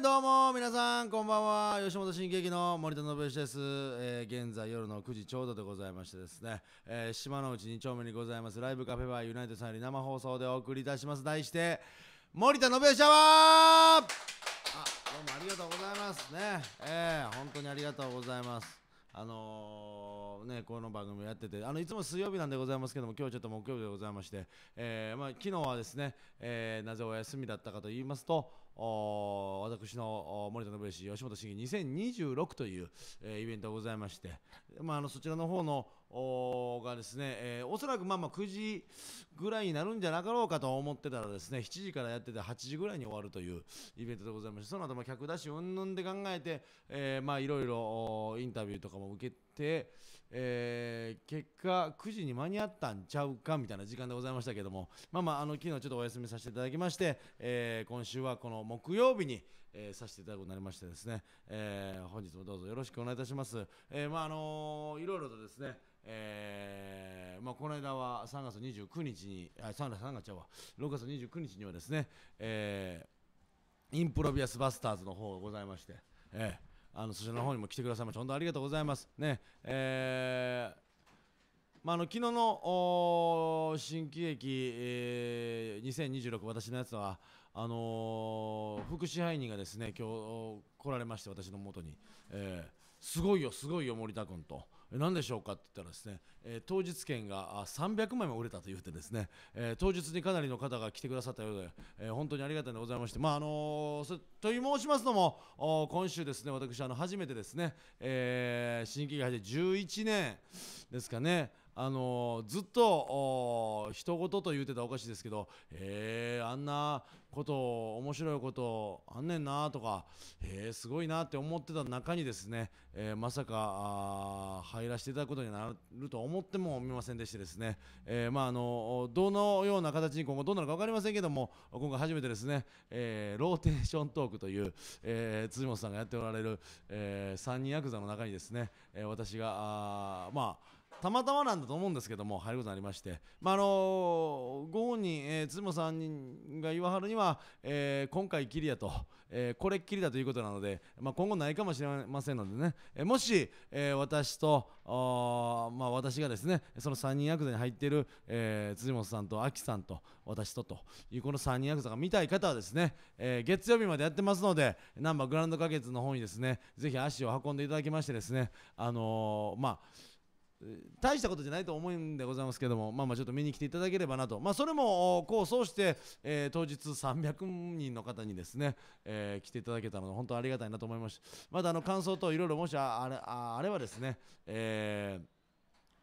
どうも皆さんこんばんは吉本新喜劇の森田信義です、えー、現在夜の9時ちょうどでございましてですね、えー、島の内2丁目にございますライブカフェバーユナイトさんより生放送でお送りいたします題して森田信義シャワーあどうもありがとうございますねえー、本当にありがとうございますあのー、ね、この番組やっててあのいつも水曜日なんでございますけども今日ちょっと木曜日でございまして、えーまあ、昨日はですね、えー、なぜお休みだったかと言いますと私の森田信義吉本市議2026という、えー、イベントがございまして、まあ、あのそちらの方のがですね、えー、おそらくまあまあ9時ぐらいになるんじゃなかろうかと思ってたらですね7時からやってて8時ぐらいに終わるというイベントでございましてその後も客出しうんぬんで考えて、まあいろいろインタビューとかも受けて。えー、結果9時に間に合ったんちゃうかみたいな時間でございましたけどもまあまああの昨日ちょっとお休みさせていただきまして、えー、今週はこの木曜日に、えー、させていただくことになりましてですね、えー、本日もどうぞよろしくお願いいたします、えー、まああのいろいろとですねえーまあ、この間は3月29日にあ 3, 3月6月29日にはですね、えー、インプロビアスバスターズの方がございまして、えあのそちらの方にも来てくださいまして本当ありがとうございますねえーまあ、あの昨日の新喜劇、えー、2026私のやつはあのー、副支配人がですね今日来られまして私の元に、えー、すごいよすごいよ森田君と、何でしょうかって言ったらですね、え当日券が300枚も売れたというてですね、え当日にかなりの方が来てくださったようで、え本当にありがたいでございまして、まああのと申しますのも今週ですね私あの初めてですね、えー、新規が入って11年ですかねあのずっと一事と言うてたらおかしいですけど、えー、あんなこと面白いことあんねんなとかへえすごいなって思ってた中にですね、えー、まさか入らせていただくことになると思ってもみませんでしてですね、えー、まああのどのような形に今後どうなるか分かりませんけども今回初めてですね、えー、ローテーショントークという、えー、辻本さんがやっておられる、えー、3人ヤクザの中にですね、えー、私があまあたまたまなんだと思うんですけども入ることになりまして、まああのー、ご本人、えー、辻本さんが言わはるには、えー、今回きりやと、えー、これきりだということなので、まあ、今後ないかもしれませんのでね、えー、もし、えー、私とまあ、私がですねその3人役座に入っている、えー、辻本さんと秋さんと私とというこの3人役座が見たい方はですね、えー、月曜日までやってますのでナンバーグランド花月の方にですねぜひ足を運んでいただきましてですねあのー、まあ大したことじゃないと思うんでございますけども、まあまあちょっと見に来ていただければなと、まあそれも功を奏して、えー、当日300人の方にですね、えー、来ていただけたので、本当ありがたいなと思いましまだあの感想といろいろもしあれあればですね、えー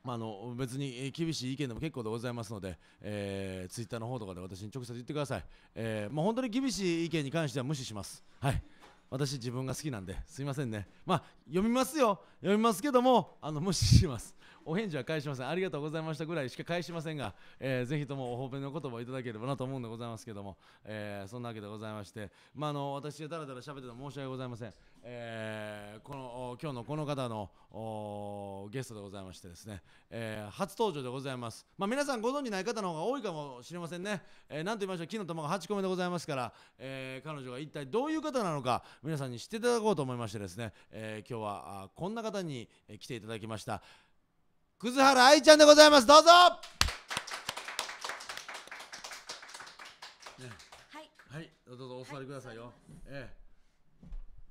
まあ、あの別に厳しい意見でも結構でございますので、えー、ツイッターの方とかで私に直接言ってください、えー、まあ、本当に厳しい意見に関しては無視します。はい私自分が好きなんですいませんねまあ読みますよ読みますけどもあの無視しますお返事は返しませんありがとうございましたぐらいしか返しませんが、えー、ぜひともお褒めの言葉をいただければなと思うんでございますけども、えー、そんなわけでございましてまああの私がだらだら喋ってた申し訳ございませんえー、この今日のこの方のゲストでございましてですね、えー、初登場でございます、まあ、皆さんご存じない方の方が多いかもしれませんね、えー、なんと言いましょう木の玉が8個目でございますから、え彼女が一体どういう方なのか皆さんに知っていただこうと思いましてですね、え今日はこんな方に来ていただきました葛原愛ちゃんでございますどうぞ、はい、はい、どうぞお座りくださいよ、ええ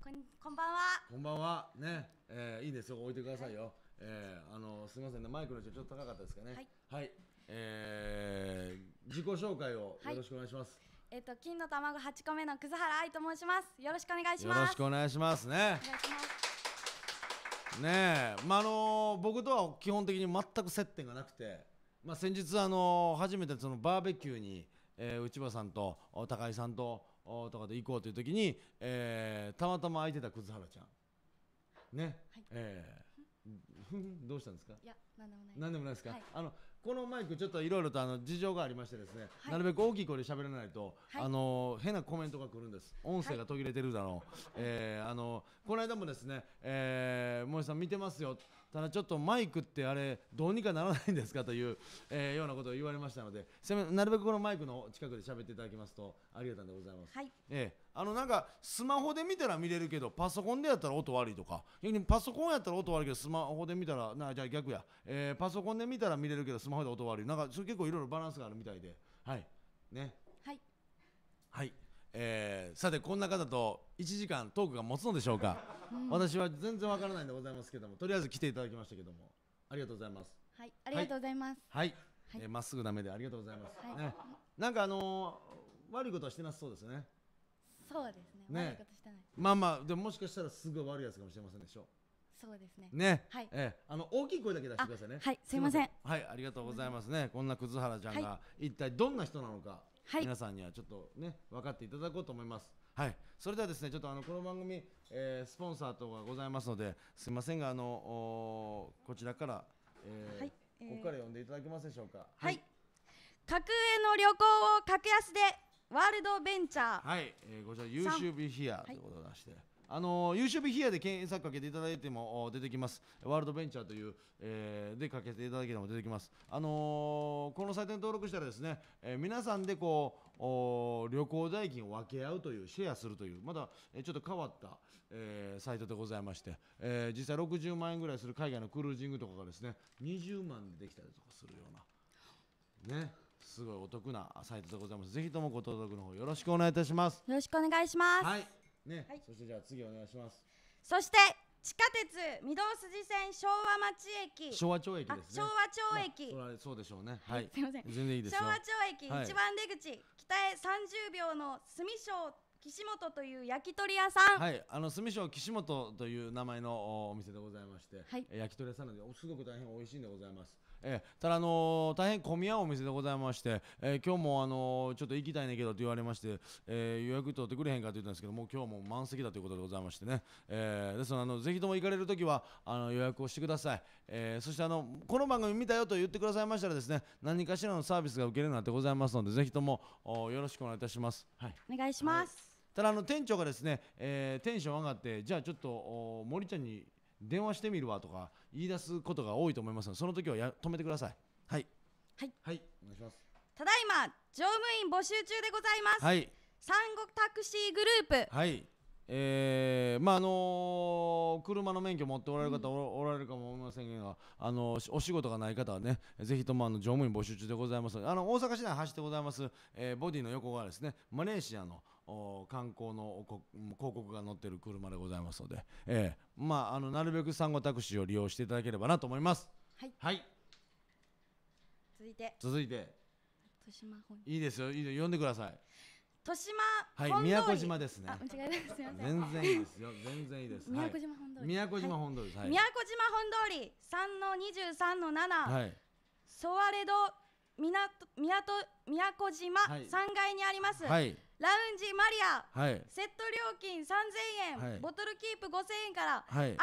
こんこんばんはこんばんはね、えー、いいですよ置いてくださいよ、はい、えー、あのすみませんねマイクの位置ちょっと高かったですかねはい、はい、えー、自己紹介をよろしくお願いします、はいえっ、ー、と金の卵八個目の葛原愛と申します。よろしくお願いします。よろしくお願いしますね。すねまああのー、僕とは基本的に全く接点がなくて、まあ先日あのー、初めてそのバーベキューに、えー、内場さんと高井さんとおとかで行こうという時に、えー、たまたま空いてた葛原ちゃんね、はい、えーどうしたんですか。いや、なんでもない。なんでもないですか。はい、あの、このマイクちょっといろいろとあの事情がありましてですね。はい、なるべく大きい声で喋らないと、はい、あの変なコメントが来るんです。音声が途切れてるだろう。えー、あのこの間もですね、えー、萌さん見てますよ。ただちょっとマイクってあれどうにかならないんですかという、えー、ようなことを言われましたのでせめなるべくこのマイクの近くで喋っていただきますとありがたんでございます、はい、えー、あのなんかスマホで見たら見れるけどパソコンでやったら音悪いとか逆にパソコンやったら音悪いけどスマホで見たらなじゃあ逆や、えー、パソコンで見たら見れるけどスマホで音悪いなんかそれ結構いろいろバランスがあるみたいではいねはいはい、えー、さてこんな方と1時間トークが持つのでしょうか私は全然わからないんでございますけどもとりあえず来ていただきましたけどもありがとうございますはいありがとうございますはい、はい、えーまっすぐな目でありがとうございます、はい、ね、なんかあのー、悪いことはしてなさそうですねそうですね、ね、悪いことしてないまあまあでももしかしたらすぐ悪いやつかもしれませんでしょうそうですね。ね、はい、えー、あの大きい声だけ出してくださいね。はい、すいません。はい、ありがとうございますね。こんな葛原ちゃんが、一体どんな人なのか、はい、皆さんにはちょっとね分かっていただこうと思います。はい、それではですねちょっとあのこの番組、えー、スポンサーとかございますのですみませんがあのこちらから、えー、はい、えー、ここから読んでいただけますでしょうか。はい、格上の旅行を格安でワールドベンチャー。はい、えー、こちら YouTube ヒアということでして。はいあの YouTube ヒアで検索かけていただいても出てきます。ワールドベンチャーという、えー、でかけていただけても出てきます。あのー、このサイトに登録したらですね、えー、皆さんでこう旅行代金を分け合うというシェアするというまだ、えちょっと変わった、えサイトでございまして、え実際60万円ぐらいする海外のクルージングとかがですね20万でできたりとかするような。ね。すごいお得なサイトでございます。ぜひともご登録の方よろしくお願いいたします。よろしくお願いします。はいね、はい、そしてじゃあ次お願いしますそして地下鉄御堂筋線昭和町駅昭和町駅ですね昭和町駅、まあ、そそうでしょうねはいすいません全然いいです昭和町駅、一番出口北へ三十秒の住所岸本という焼き鳥屋さんはいあの住所岸本という名前のお店でございまして、はい、焼き鳥屋さんなのですごく大変美味しいんでございますえー、ただ、あのー、大変混み合うお店でございまして、えー、今日も、あのー、ちょっと行きたいねんけどと言われまして、えー、予約取ってくれへんかと言ったんですけども今日も満席だということでございましてね、えー、ですのであのぜひとも行かれるときはあの予約をしてください、えー、そしてあのこの番組見たよと言ってくださいましたらですね何かしらのサービスが受けれるなんてございますのでぜひともよろしくお願いいたします、はい、お願いします、はいただあの店長がですね、えー、テンション上がってじゃあちょっと森ちゃんに電話してみるわとか言い出すことが多いと思いますのでその時はや止めてくださいはいはい、はい、お願いしますただいま乗務員募集中でございます、はい三国タクシーグループはいえー、まああのー車の免許持っておられる方お,、られるかも思いませんが、あのしお仕事がない方はねぜひともあの乗務員募集中でございますあの大阪市内走ってございます、えーボディの横側ですねマレーシアの観光の広告が載ってる車でございますので、えー、まああのなるべく産後タクシーを利用していただければなと思います。はい。はい。続いて。続いて。豊島本。いいですよ。いいよ。読んでください。豊島はい、宮古島ですね。間違えた。す全然いいですよ。全然いいです。宮古島本通り。宮古島本通り。はい。宮古島本通り三の二十三の七。はい。ソワレド港港宮古島三階にあります。はい。ラウンジマリア、はい、セット料金3000円、はい、ボトルキープ5000円から、はい、明るく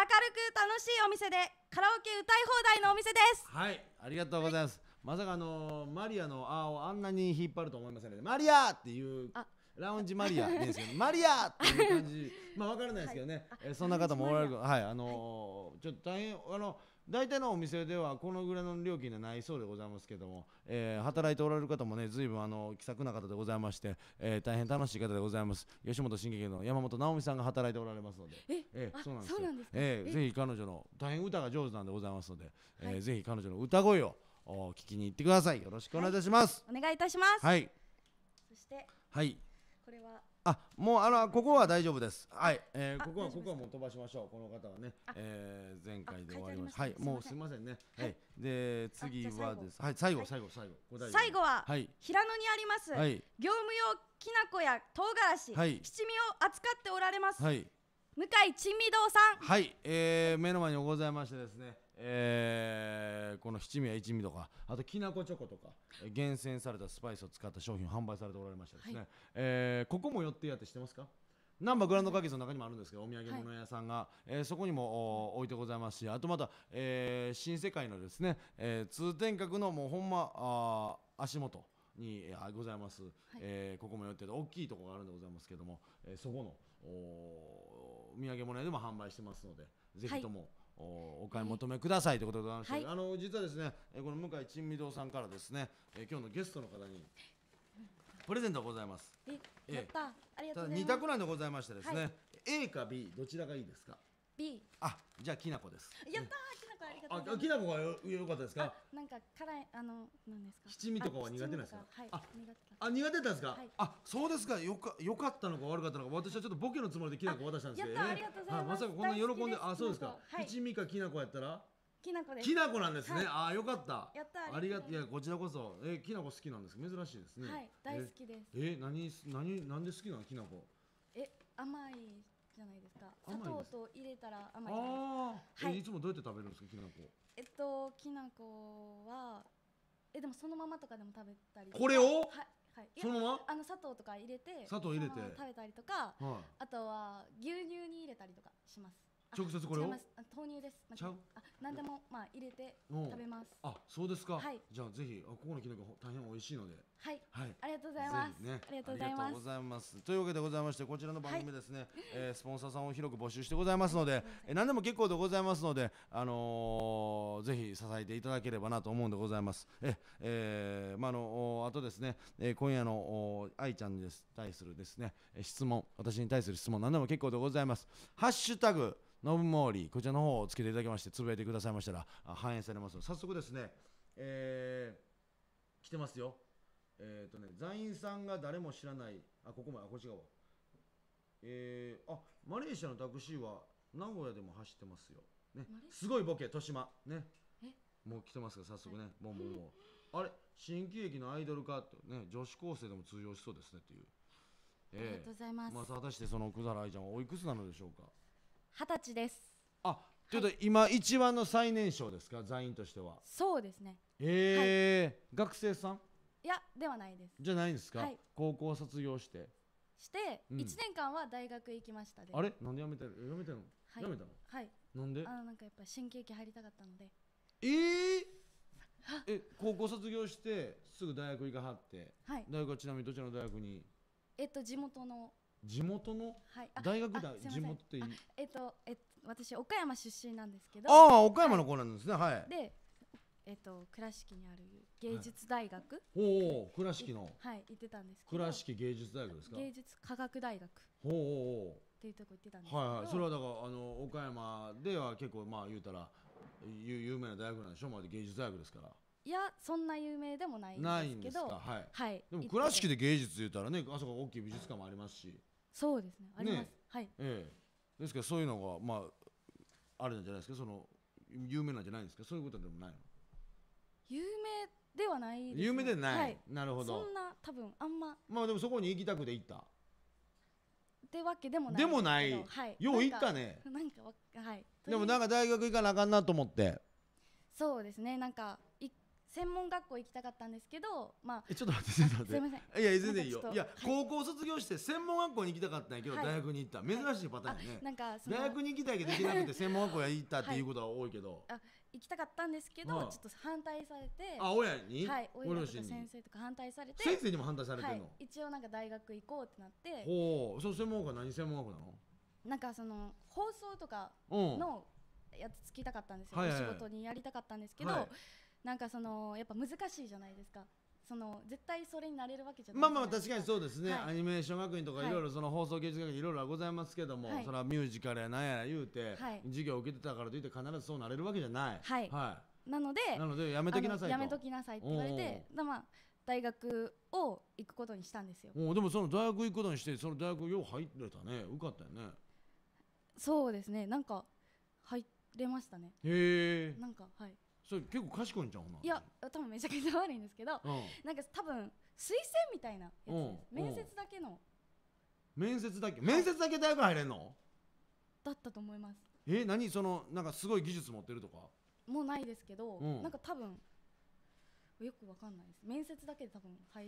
楽しいお店でカラオケ歌い放題のお店ですはいありがとうございます、まさかあのー、マリアの「あ」をあんなに引っ張ると思いませんねマリアっていうラウンジマリアですよね マリアっていう感じまあ分からないですけどね、えそんな方もおられるはいあのー、ちょっと大変あのー大体のお店ではこのぐらいの料金でないそうでございますけども、えー、働いておられる方もね随分あの気さくな方でございまして、えー、大変楽しい方でございます吉本新喜劇の山本直美さんが働いておられますのでえ、えー、そうなんですよでえー、ぜひ彼女の大変歌が上手なんでございますので、えー、はい、ぜひ彼女の歌声をお聞きに行ってくださいよろしくお願いいたします、はい、お願いいたしますはいそしてはいこれはあもうあのここは大丈夫です。はい、えー、ここはここはもう飛ばしましょう。この方はね、えー、前回で終わりました。はい、もうすみませんね。はい、で次はです。はい、最後最後最後。最後は、はい、平野にあります、はい、業務用きな粉や唐辛子、はい、七味を扱っておられます。はい、向井珍味堂さん。はい、えー、目の前にございましてですね。えー、この七味や一味とかあときなこチョコとか厳選されたスパイスを使った商品を販売されておられましたですね、はい、えー、ここも寄ってやって知ってますか南波グランド花月の中にもあるんですけどお土産物屋さんが、はい、えー、そこにも置いてございますしあとまた、えー、新世界のですね、えー、通天閣のもうほんまあ足元に、えございます、はい、えー、ここも寄ってて大きいところがあるんでございますけども、えー、そこのお土産物屋でも販売してますのでぜひとも、はいおお買い求めくださいということでございまして、はい、あの実はですねえこの向井珍味堂さんからですね、え今日のゲストの方にプレゼントございます。え、やったありがとうございます。二択なんでございましてですね、はい、A か B どちらがいいですか。B。あ、じゃあきなこです。やったとありがとうございます。きなこがよよかったですか。なんか辛いあのなんですか。七味とかは苦手なんですか。はい。苦手。あ苦手だったんですか。はい、あそうですか。よか良かったのか悪かったのか私はちょっとボケのつもりできなこ渡したんですけどね。ありがとうございます。まさかこんな喜んであそうですか。七味かきなこやったら。きなこです。きなこなんですね。ああよかった。やったありがいやこちらこそえきなこ好きなんです珍しいですね。はい大好きです。え何何なんで好きなのきなこ。え甘いじゃないですか砂糖と入れたら甘いじゃないはい、いつもどうやって食べるんですかきなこえっときなこはえでもそのままとかでも食べたりこれをはいはい、そのままあの砂糖とか入れて砂糖入れて食べたりとか、はい、あとは牛乳に入れたりとかします直接これを豆乳ですちゃうあ何でもまあ入れて食べますあそうですか、はい、じゃあぜひあここのきのこ大変美味しいのではい、はい、ありがとうございます、ね、ありがとうございますというわけでございましてこちらの番組ですね、はい、えー、スポンサーさんを広く募集してございますので、え何でも結構でございますのであのー、ぜひ支えていただければなと思うんでございますええー、まああのあとですね、えー、今夜のお愛ちゃんです対するですね質問私に対する質問何でも結構でございますハッシュタグノブモーリー、こちらの方をつけていただきまして、つぶやいてくださいましたら、反映されますので、早速ですね、えー、来てますよ。えっ、ー、とね、座員さんが誰も知らない、あ、ここも、あ、こっち側。えー、あ、マレーシアのタクシーは名古屋でも走ってますよ。ね、すごいボケ、豊島。ね。もう来てますが、早速ね、もうもうもう。あれ、新喜劇のアイドルかとね、女子高生でも通用しそうですねっていう。ありがとうございます。まあ、果たしてその奥原愛ちゃんはおいくつなのでしょうか。二十歳ですあちょっと今一番の最年少ですか在員としてはそうですねええー学生さんいやではないですじゃないんですか、はい高校卒業してして、一年間は大学行きましたであれなんで辞めてる辞めてるの、はい辞めたのはいなんであのなんかやっぱ新喜劇入りたかったのでえー、え高校卒業してすぐ大学行かはってはい大学はちなみにどちらの大学にえっと地元の地元の大学だ、地元っていいえっとえっと私岡山出身なんですけどああ岡山の子なんですねはい、でえっと倉敷にある芸術大学、はい、おお倉敷のはい行ってたんですけど倉敷芸術大学ですか芸術科学大学おおおっていうとこ行ってたんですはいはいそれはだからあの岡山では結構まあ言うたら有有名な大学なんでしょまで芸術大学ですからいやそんな有名でもないんですけどはい、はい、でも倉敷で芸術言うたらねあそこ大きい美術館もありますしそうですねあります、ねはいええ、ですからそういうのが、まあ、あるんじゃないですかその有名なんじゃないですかそういうことでもないの有名ではないです、ね、有名でない、はい、なるほどそんな多分あんままあでもそこに行きたくて行ったってわけでもないでもない、はい、よう行ったねなんかはいでもなんか大学行かなあかんなと思ってそうですねなんか専門学校行きたかったんですけどまあえちょっと待ってすいませんいや全然いいよいや高校卒業して専門学校に行きたかったんやけど、はい、大学に行った珍しいパターンやね、はい、なんか大学に行きたいけど行けなくて 専門学校に行ったっていうことは多いけど、はい、あ行きたかったんですけど、ちょっと反対されてあ親にはい親とか先生とか反対されて先生にも反対されてんの、はい、一応なんか大学行こうってなってほうその専門学校何専門学校なのなんかその放送とかのやつつきたかったんですよ、お仕事にやりたかったんですけど、なんかそのやっぱ難しいじゃないですかその絶対それになれるわけじゃないまあまあ確かにそうですね、はい、アニメーション学院とかいろいろその放送芸術学院いろいろございますけども、はい、それはミュージカルやなんやら言うて、はい、授業を受けてたからといって必ずそうなれるわけじゃない、はいなのでなのでやめときなさいやめときなさいって言われてまあ大学を行くことにしたんですよおでもその大学行くことにしてその大学よう入れたね受かったよねそうですねなんか入れましたねへえんかはいそれ結構賢いんじゃんいや多分めちゃくちゃ悪いんですけど、うん、なんか多分推薦みたいなやつです、面接だけの面接だけ面接だけ大学入れんのだったと思いますえ何そのなんかすごい技術持ってるとかもうないですけど、うん、なんか多分よくわかんないです面接だけで多分入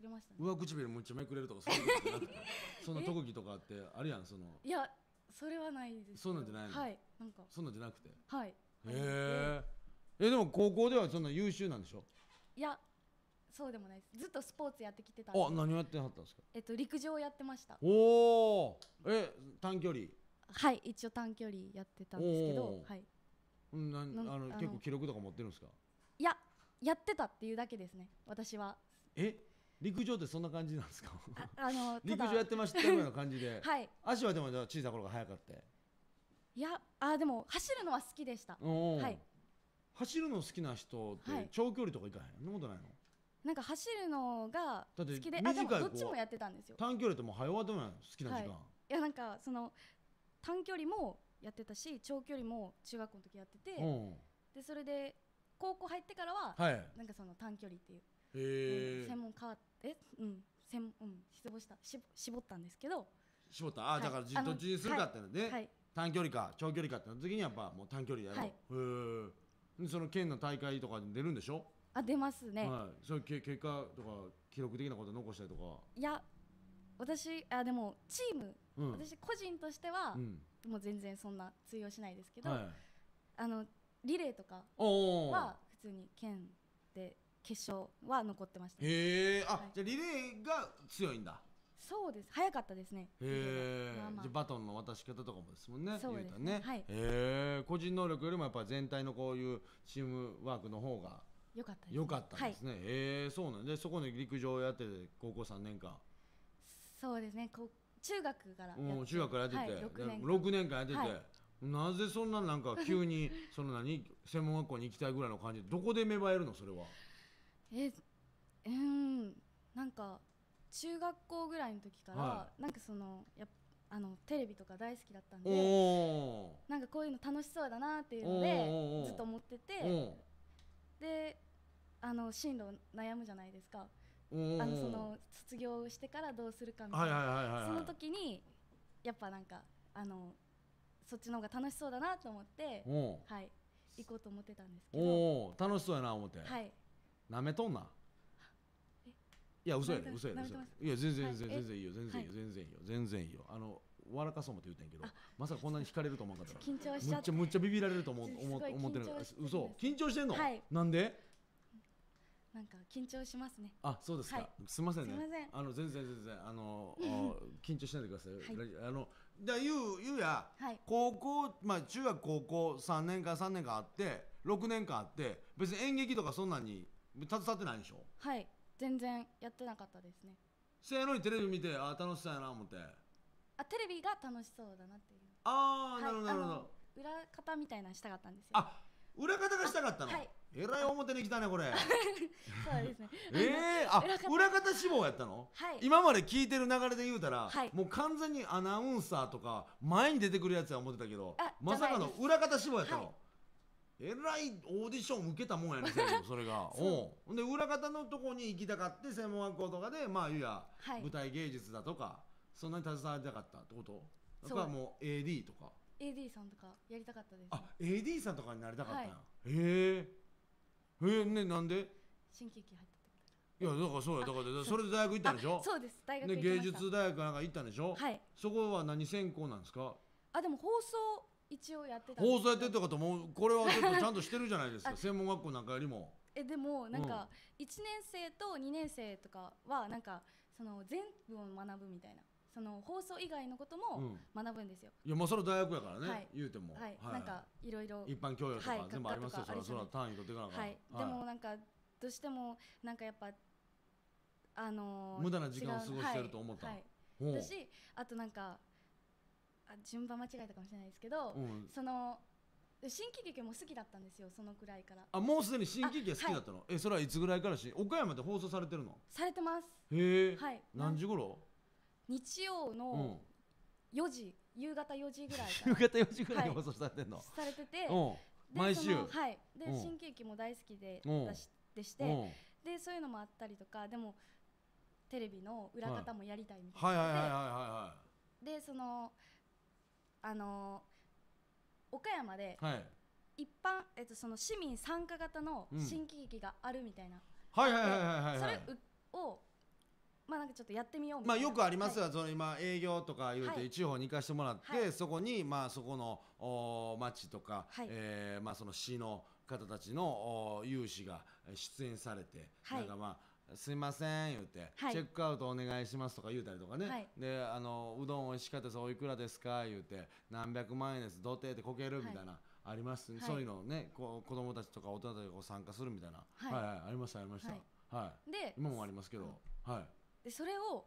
れました、ね、上唇むっちゃめくれるとか そういうそんな特技とかってあるやんそのいやそれはないですそうなんじゃないはいなんかそうなんじゃなくてはいへええでも高校ではそんな優秀なんでしょいやそうでもないですずっとスポーツやってきてたんであ何をやってはったんですかえっと陸上をやってましたおおえ短距離はい一応短距離やってたんですけどはいあの結構記録とか持ってるんですかいややってたっていうだけですね私はえ陸上ってそんな感じなんですかああの陸上やってましたような感じで、はい足はでもじゃ小さい頃が速かっていやあでも走るのは好きでしたはい走るの好きな人って長距離とか行かへん、そんなことないのなんか走るのが好きであでもどっちもやってたんですよ短距離ってもう早終わってもない好きな時間、はい、いやなんかその短距離もやってたし長距離も中学校の時やってて、うん、でそれで高校入ってからは、はい、なんかその短距離っていう、えー、専門変わってうん専門、うん失望したし絞ったんですけど絞ったあ、はい、だからどっちにするかってので、ね、はい、短距離か長距離かっての時にやっぱもう短距離やろう、はい、へえその県の大会とかに出るんでしょあ出ますね、はい、その結果とか記録的なこと残したりとかいや私あでもチーム、うん、私個人としては、うん、もう全然そんな通用しないですけど、はい、あのリレーとかは普通に県で決勝は残ってました、ね、へえあ、はい、じゃあリレーが強いんだそうです早かったですねへえ、まあじゃバトンの渡し方とかもですもんねそうですねね、はい、へえ個人能力よりもやっぱ全体のこういうチームワークの方がよかったですねかったですね、はい、へえそうなんでそこで陸上をやってて高校3年間そうですねこう中学からや中学からやってて、はい、6, 年6年間やってて、はい、なぜそんななんか急に その何専門学校に行きたいぐらいの感じでどこで芽生えるのそれはえうんなんか中学校ぐらいの時から、はい、なんかそのやあのテレビとか大好きだったんでなんかこういうの楽しそうだなっていうのでずっと思っててであの進路悩むじゃないですかあのその卒業してからどうするかみたいなその時にやっぱなんかあのそっちの方が楽しそうだなと思ってはい行こうと思ってたんですけど楽しそうやな思ってはいなめとんなや嘘やね嘘やねいや全然全然全然いいよ全然いいよ全然いいよ全然いいよあの笑かそうもって言ってんけどまさかこんなに引かれると思うなかった緊張しちゃってむっちゃビビられると思う思ってる嘘緊張してんのなんでなんか緊張しますね。あ、そうですか。い、すみませんね。んあの全然全然あの 緊張しないでください。あのだゆうゆうや、高校まあ中学高校三年間三年間あって六年間あって別に演劇とかそんなに携わってないでしょ。はい。全然やってなかったですねせやのにテレビ見てあ楽しそうやな思ってあテレビが楽しそうだなっていうああ、なるほどなるほど裏方みたいなしたかったんですよあ裏方がしたかったの、はい、えらい表に来たねこれ そうですねええー、あ裏方志望やったの、はい、今まで聞いてる流れで言うたら、はい、もう完全にアナウンサーとか前に出てくるやつは思ってたけどまさかの裏方志望やったの、えらいオーディション受けたもんやねんけどそれが そうんで裏方のとこに行きたかって専門学校とかでまあいや、はい、舞台芸術だとかそんなに携わりたかったってことそれはもう AD とか AD さんとかやりたかったです、ね、あ AD さんとかになりたかったんはい、へえへえねなんで新喜劇入ったっていやだからそうやだからそれで大学行ったんでしょそうです大学芸術大学なんか行ったんでしょはいそこは何専攻なんですかあでも放送一応やってた放送やってた思もこれはちょっとちゃんとしてるじゃないですか 専門学校なんかよりもえでもなんか1年生と2年生とかはなんかその全部を学ぶみたいなその放送以外のことも学ぶんですよ、いやまあそれ大学やからね、はい、言うてもはい、なんかいろいろ一般教養とか全部ありますよ、はい、それは単位取っていかなはい、でもなんかどうしてもなんかやっぱあのー、無駄な時間を過ごしてると思った、はいはい、私あとなんかあ順番間違えたかもしれないですけど、うんその新喜劇も好きだったんですよそのくらいからあもうすでに新喜劇は好きだったの、えそれはいつぐらいからし岡山で放送されてるのされてますへえ、はい何時頃日曜の4時、夕方4時ぐらいか 夕方4時ぐらいに放送されてんの、されてて毎週はいで新喜劇も大好きでうしでしてでそういうのもあったりとかでもテレビの裏方もやりたいみたいはいはいはいはいはいはいでそのあの岡山で、一般、えっと、その市民参加型の新喜劇があるみたいな、はいはいはいはいはいそれをまあなんかちょっとやってみようまあよくありますよ、はい、その今営業とか言うて地方に行かしてもらって、はい、そこにまあそこのお町とか、はい、えー、まあその市の方たちのお有志が出演されて、はい、なんかまあすいません」言って、はい、チェックアウトお願いします」とか言うたりとかね「はい、であのうどん美味しかったですおいくらですか?」言うて「何百万円です童貞でこけるみたいな。はいあります、ね、そういうのねこう子供たちとか大人たちが参加するみたいな、はい、はい、ありましたありました、はいで今もありますけど、はい、でそれを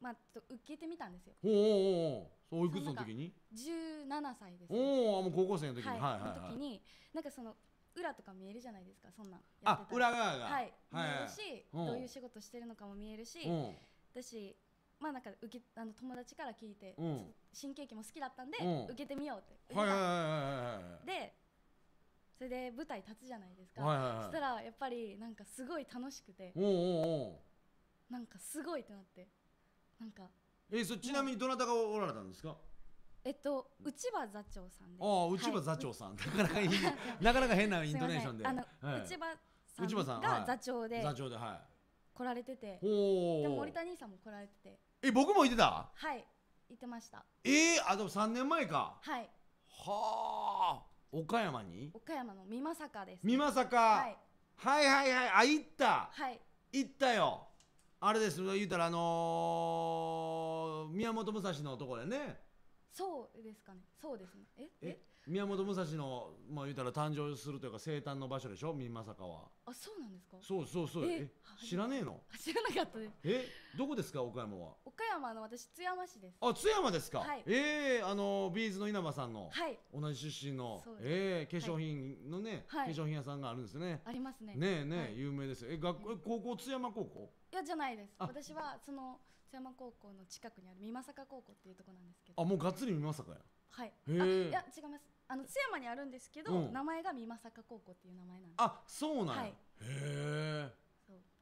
まあ、と受けてみたんですよ。おおおお、おいくつの時に。十七歳です、ね。おお、もう高校生の時に、はい、はい、はい、の時に、なんかその裏とか見えるじゃないですかそんなやってたあ裏側がはい、見えるし、うんどういう仕事してるのかも見えるし、うんだまあなんか受けあの友達から聞いて、うん新喜劇も好きだったんで、うん受けてみようって、はいはいはいはいでそれで舞台立つじゃないですか、はいはいはいそしたらやっぱりなんかすごい楽しくておうおうおうなんかすごいってなってなんかえそちなみにどなたがおられたんですかえっと、内場座長さんでああ、内場座長さん。なかなかいい、なかなか変な イントネーションで。あの、うちさんが座長で。座長で、はい。来られてて。おお。でも、森田兄さんも来られてて。え、僕もいてた。はい。行ってました。ええあ、でも三年前か。はい。はあ。岡山に。岡山の美さかです、美まさはい。はいはいはい、あ、行った。はい。行ったよ。あれです、言うたら、あの宮本武蔵のとこでね。そうですかねそうですねええ宮本武蔵のまあ言うたら誕生するというか生誕の場所でしょ美まさはあそうなんですかそうそうそうえ知らねえの知らなかったですえどこですか岡山は岡山の私津山市ですあ津山ですか、はい、ええー、あのビーズの稲葉さんの、はい、同じ出身のええー、化粧品のね、はい、化粧品屋さんがあるんですねありますねねえねえ、有名ですえ学校高校津山高校いやじゃないです私はその松山高校の近くにある美作高校っていうところなんですけどあもうがっつり美作やはいあいや違いますあの津山にあるんですけど、うん、名前が美作高校っていう名前なんですあそうなん、はい、へえ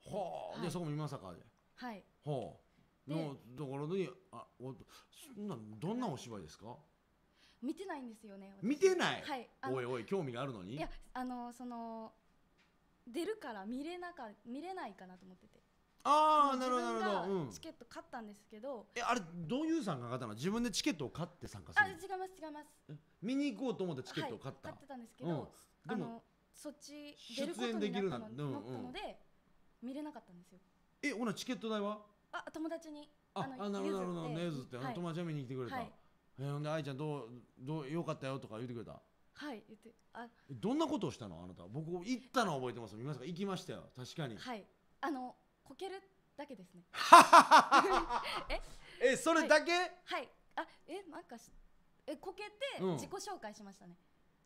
はあ、で、そこ美作ではいはあのところにあおそんなどんなお芝居ですか見てないんですよね見てないはいおいおい興味があるのにいやあのその出るから見れなか見れないかなと思っててああなるほどなるほど、チケット買ったんですけど、えあれどういう参加方の自分でチケットを買って参加するあ違います違います見に行こうと思ってチケットを買った、買ってたんですけど、うん、そっち出ることになったので,、うん見れなかったんですよえほなチケット代はあ友達にああなるほどなるほどねずって、はい、友達が見に来てくれた、えほんで愛ちゃんどうどう良かったよとか言ってくれたはい言ってあどんなことをしたのあなた僕行ったの覚えてます見ますか行きましたよ確かにはいあのこけるだけですね えそれだけ、はい、はい、あえなんかえこけて自己紹介しましたね、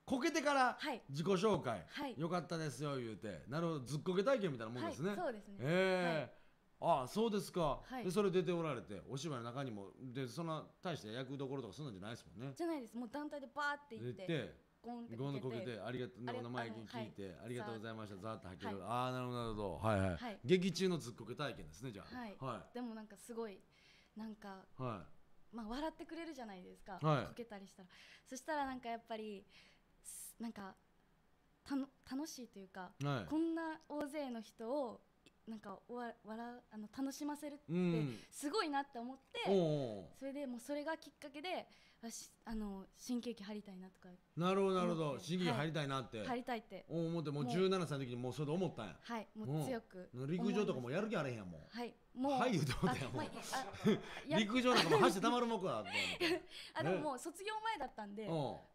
こけてから自己紹介、はい、よかったですよ言うてなるほどずっこけ体験みたいなもんですね、はい、そうですねええーはい、ああそうですか、でそれ出ておられてお芝居の中にもでそんな大して役どころとかそんなんじゃないですもんねじゃないですもう団体でバーっていってコンってのこけてありがとう、名前聞いて、はい、ありがとうございましたザーッと吐ける、はい、ああなるほどなるほどはいはい、はい、劇中のずっこけ体験ですねじゃあ、はい、はい、でもなんかすごいなんか、はい、まあ笑ってくれるじゃないですか、はい、けたりしたらそしたらなんかやっぱりなんかたの楽しいというか、はい、こんな大勢の人をなんかわ笑あの楽しませるってすごいなって思って、うん、それでもうそれがきっかけであの新喜劇入りたいなとかなるほどなるほど新喜劇入りたいなって、はい、入りたいって思ってもう17歳の時にもうそれで思ったんやはいもう強く陸上とかもやる気あれへんやんもうはいもうはい言うてもたやもう 陸上なんかも走ってたまるもんかって あでももう卒業前だったんでも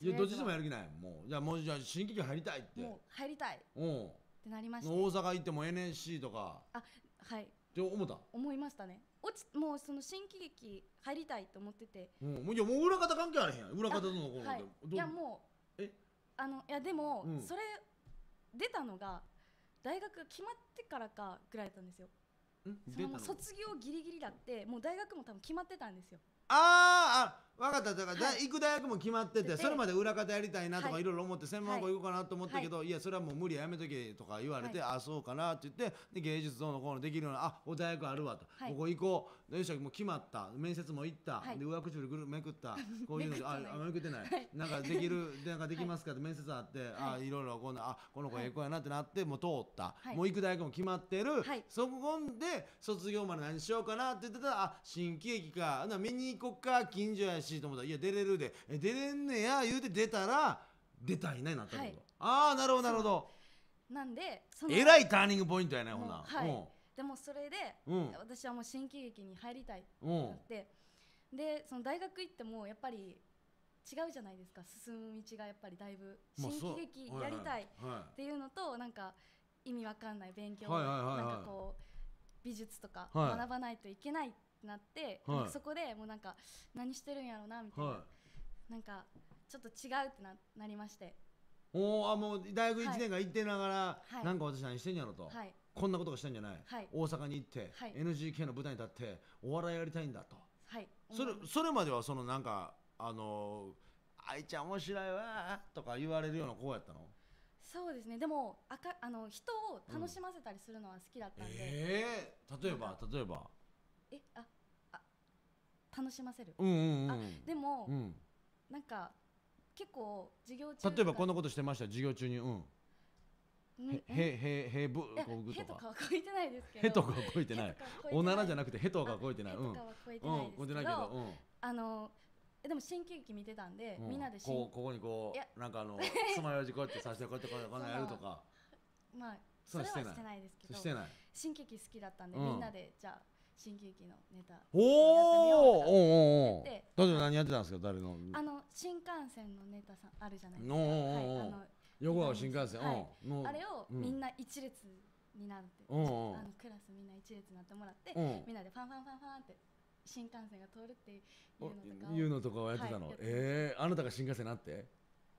ういやどっちでもやる気ないもうじゃあもうじゃあ新喜劇入りたいってもう入りたいうんってなりました大阪行っても NSC とかあはいって思った思いましたね落ちもうその新喜劇入りたいと思ってて、うん、もういやもう裏方関係あれへん裏方とのこの、はい、いやもうえあのいやでも、うん、それ出たのが大学が決まってからかぐらいだったんですよその卒業ギリギリだってもう大学も多分決まってたんですよああ分かっただから、行く大学も決まっててそれまで裏方やりたいなとかいろいろ思って専門学校行こうかなと思ったけど、い、やそれはもう無理やめとけとか言われて、ああそうかなって言ってで芸術どうのこうのできるようなあお大学あるわと、ここ行こうよよしもう決まった面接も行った、で上唇ぐるめくったこういうのああめくってない、なんかできるなんかできますかって面接あって、はい、あいろいろこんなあこの子ええ子やなってなってもう通った、もう行く大学も決まってる、そこで卒業まで何しようかなって言ってたらあ新喜劇か見に行こっか近所やししいと思ったら「いや出れるでえ出れんねや」言うて出たら出たいななったの、はいああなるほどなるほどなんでそのえらいターニングポイントやねほなはいでもそれで、うん私はもう新喜劇に入りたいってなってでその大学行ってもやっぱり違うじゃないですか進む道がやっぱりだいぶ新喜劇やりたいっていうのとなんか意味わかんない勉強なんかこう美術とか学ばないといけないっなって、はい、そこでもうなんか何してるんやろうなみたいな、はい、なんかちょっと違うってななりましておおあもう大学1年間行ってながら、はい、なんか私何してんやろと、はい、こんなことがしてんじゃない、はい、大阪に行って、はい、NGK の舞台に立ってお笑いやりたいんだと、はい、それそれまではそのなんかあの愛ちゃん面白いわ」とか言われるような子やったのそうですねでもあかあの人を楽しませたりするのは好きだったんで、うん、えー、例えば例えばえああ楽しませる、うんうんうん、あでも、うん、なんか結構授業中例えばこんなことしてました授業中にうんへへへぶこぐとか。へとかは超えてないですけど。へとかは超えてない。おならじゃなくてへとかは超えてない。うん。かは超えてないですけど。うん、あのえでも新喜劇見てたんで、うん、みんなでこここにこうなんかあの 爪楊枝こうやってさしてこうやってこうやってやるとか。まあそれはしてないですけど。してない。新喜劇好きだったんでみんなでじゃあ。新喜劇のネタおおだって何やってたんですか誰のあの新幹線のネタさんあるじゃないですかはいあの横浜新幹線、はい、あれをみんな一列になって、あのクラスみんな一列になってもらって、みんなでファンファンファンファンって新幹線が通るっていうのとかをうのとかをやってたの、はええあなたが新幹線なって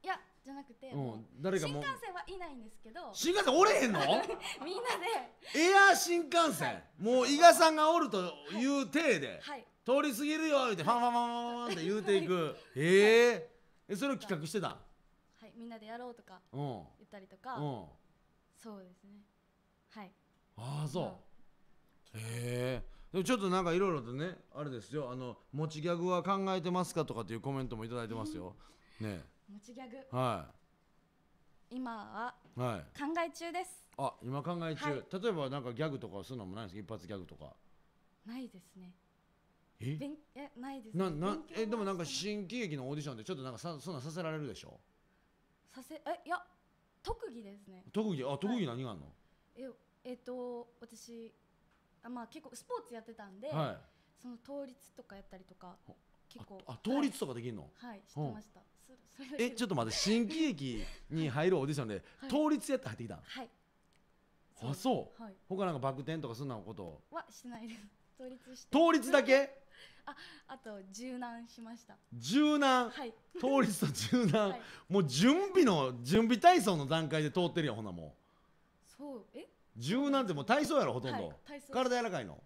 いやじゃなくて、もう誰が新もう幹線はいないんですけど新幹線おれへんの みんなでエアー新幹線、もう伊賀さんがおるという体で、はい通り過ぎるよってファンファンファンファンファンって言うていく、えええそれを企画してたはいみんなでやろうとかうん言ったりとかうん、そうですねはいああそうへえでもちょっとなんかいろいろとねあれですよあの持ちギャグは考えてますかとかっていうコメントもいただいてますよねえ持ちギャグはい今ははい考え中ですあ今考え中、はい例えばなんかギャグとかするのもないんですか一発ギャグとかないですねええないですねなな勉えでもなんか新喜劇のオーディションでちょっとなんかさそんなさせられるでしょさせえいや特技ですね特技あ特技何があんのええっと私あまあ結構スポーツやってたんで、はい、その倒立とかやったりとか結構ああ倒立とかできるの、はい、はい、知ってましたえちょっと待って新喜劇に入るオーディションで倒立やって入ってきたはいあそう、はい、他なんかバク転とかそんなことはしてないです倒立して倒立だけああと柔軟しました柔軟、はい、倒立と柔軟、はい、もう準備の準備体操の段階で通ってるよほなもうそうえ柔軟ってもう体操やろほとんど、はい、体操体柔らかいの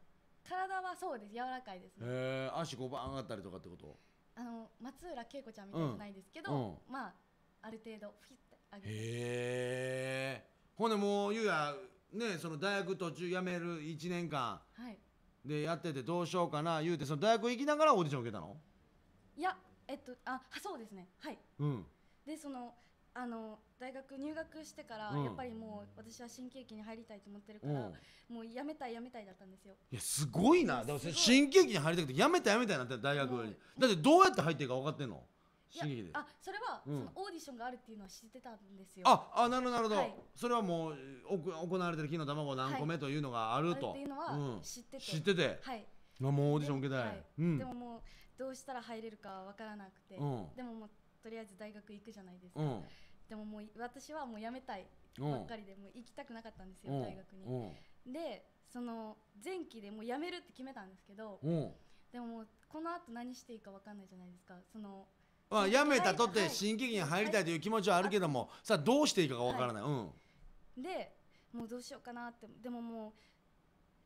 体はそうです柔らかいです、ね、えー、足5番上がったりとかってことあの松浦恵子ちゃんみたいじゃないですけど、うん、まあある程度フィッて上げてへえほんでもうゆうやねその大学途中辞める1年間でやっててどうしようかな言うてその大学行きながらオーディション受けたのいやえっとあそうですねはい、うん、でそのあの大学入学してから、うんやっぱりもう私は新喜劇に入りたいと思ってるから、うんもうやめたいやめたいだったんですよいやすごいなごい新喜劇に入りたくてやめたいやめたいなって大学、うんだってどうやって入っていいか分かってんのいや新喜劇であそれは、うんそのオーディションがあるっていうのは知ってたんですよああなるほどなるほど、はいそれはもうおく行われてる金の卵何個目というのがあると、あるっていうのは知ってて知ってて、はいあもうオーディション受けたい、はいうんでももうどうしたら入れるかわからなくて、うんでももうとりあえず大学行くじゃないですか、うん、でももう私はもう辞めたいばっかりでもう行きたくなかったんですよ、大学に、でその前期でもう辞めるって決めたんですけど、でももうこのあと何していいか分かんないじゃないですかそのあ、辞めたとって新喜劇に入りたいという気持ちはあるけども、さあどうしていいかがわからない、はい、うん、でもうどうしようかなってでもも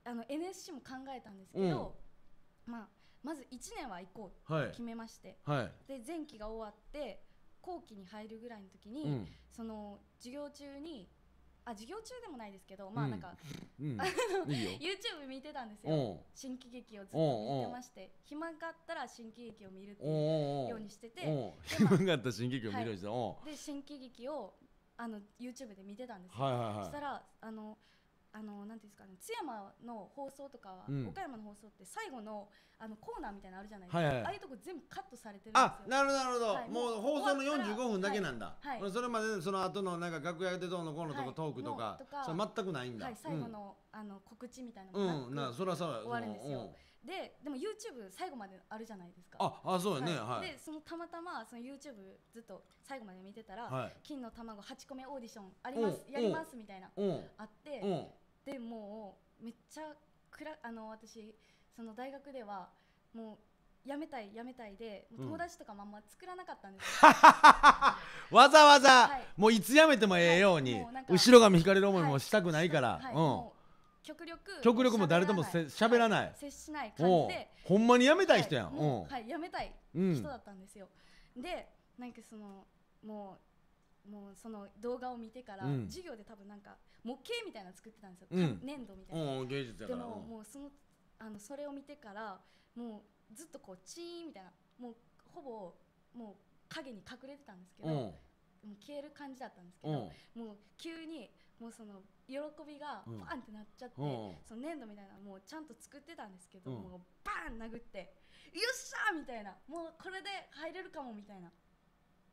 うあの NSC も考えたんですけど、うん、まあまず1年は行こうって決めまして、はいはい、で前期が終わって後期に入るぐらいの時に、うん、その授業中にあ授業中でもないですけど、うん、まあなんか、うん、YouTube 見てたんですよ新喜劇をずっと見てまして暇があったら新喜劇を見るっていうようにしてて、暇があったら新喜劇を見るようにして、はい、で新喜劇をあの YouTube で見てたんですよ、はいはいはい、そしたらあのあのなんていうんですかね津山の放送とかは、うん、岡山の放送って最後のあのコーナーみたいなのあるじゃないですか、はいはい、ああいうとこ全部カットされてるんですよあなるほどなるほど、もう放送の45分だけなんだ、はいはい、それまでその後のなんか楽屋でどうのこうのとか、トークとかとかそれ全くないんだ、はい、最後のうん、あの告知みたいなのん、なそれはそう、終わるんですよ、ででも YouTube 最後まであるじゃないですかああそうやね、はい、でそのたまたまその YouTube ずっと最後まで見てたら「金の卵8個目オーディションありますやります」みたいなあってでもうめっちゃくらあの私その大学ではもうやめたいやめたいで友達とかもあんま作らなかったんですよ、わざわざ、はいもういつ辞めてもええように、はいう後ろ髪引かれる思いもしたくないから、はいもう極力極力も誰ともせ喋らない、はい接しない感じでほんまに辞めたい人やん、はいもうはいやめたい人だったんですよ、でなんかそのもうもうその動画を見てから、うん授業で多分なんか模型みたいなの作ってたんですよ、うん粘土みたいな、芸術でからももうそのあのそれを見てからもうずっとこうチーンみたいなもうほぼもう影に隠れてたんですけど、もう消える感じだったんですけど、もう急にもうその喜びがパバンってなっちゃって、うんその粘土みたいなのもうちゃんと作ってたんですけど、うんもうバーン殴って「よっしゃみたいなもうこれで入れるかもみたいな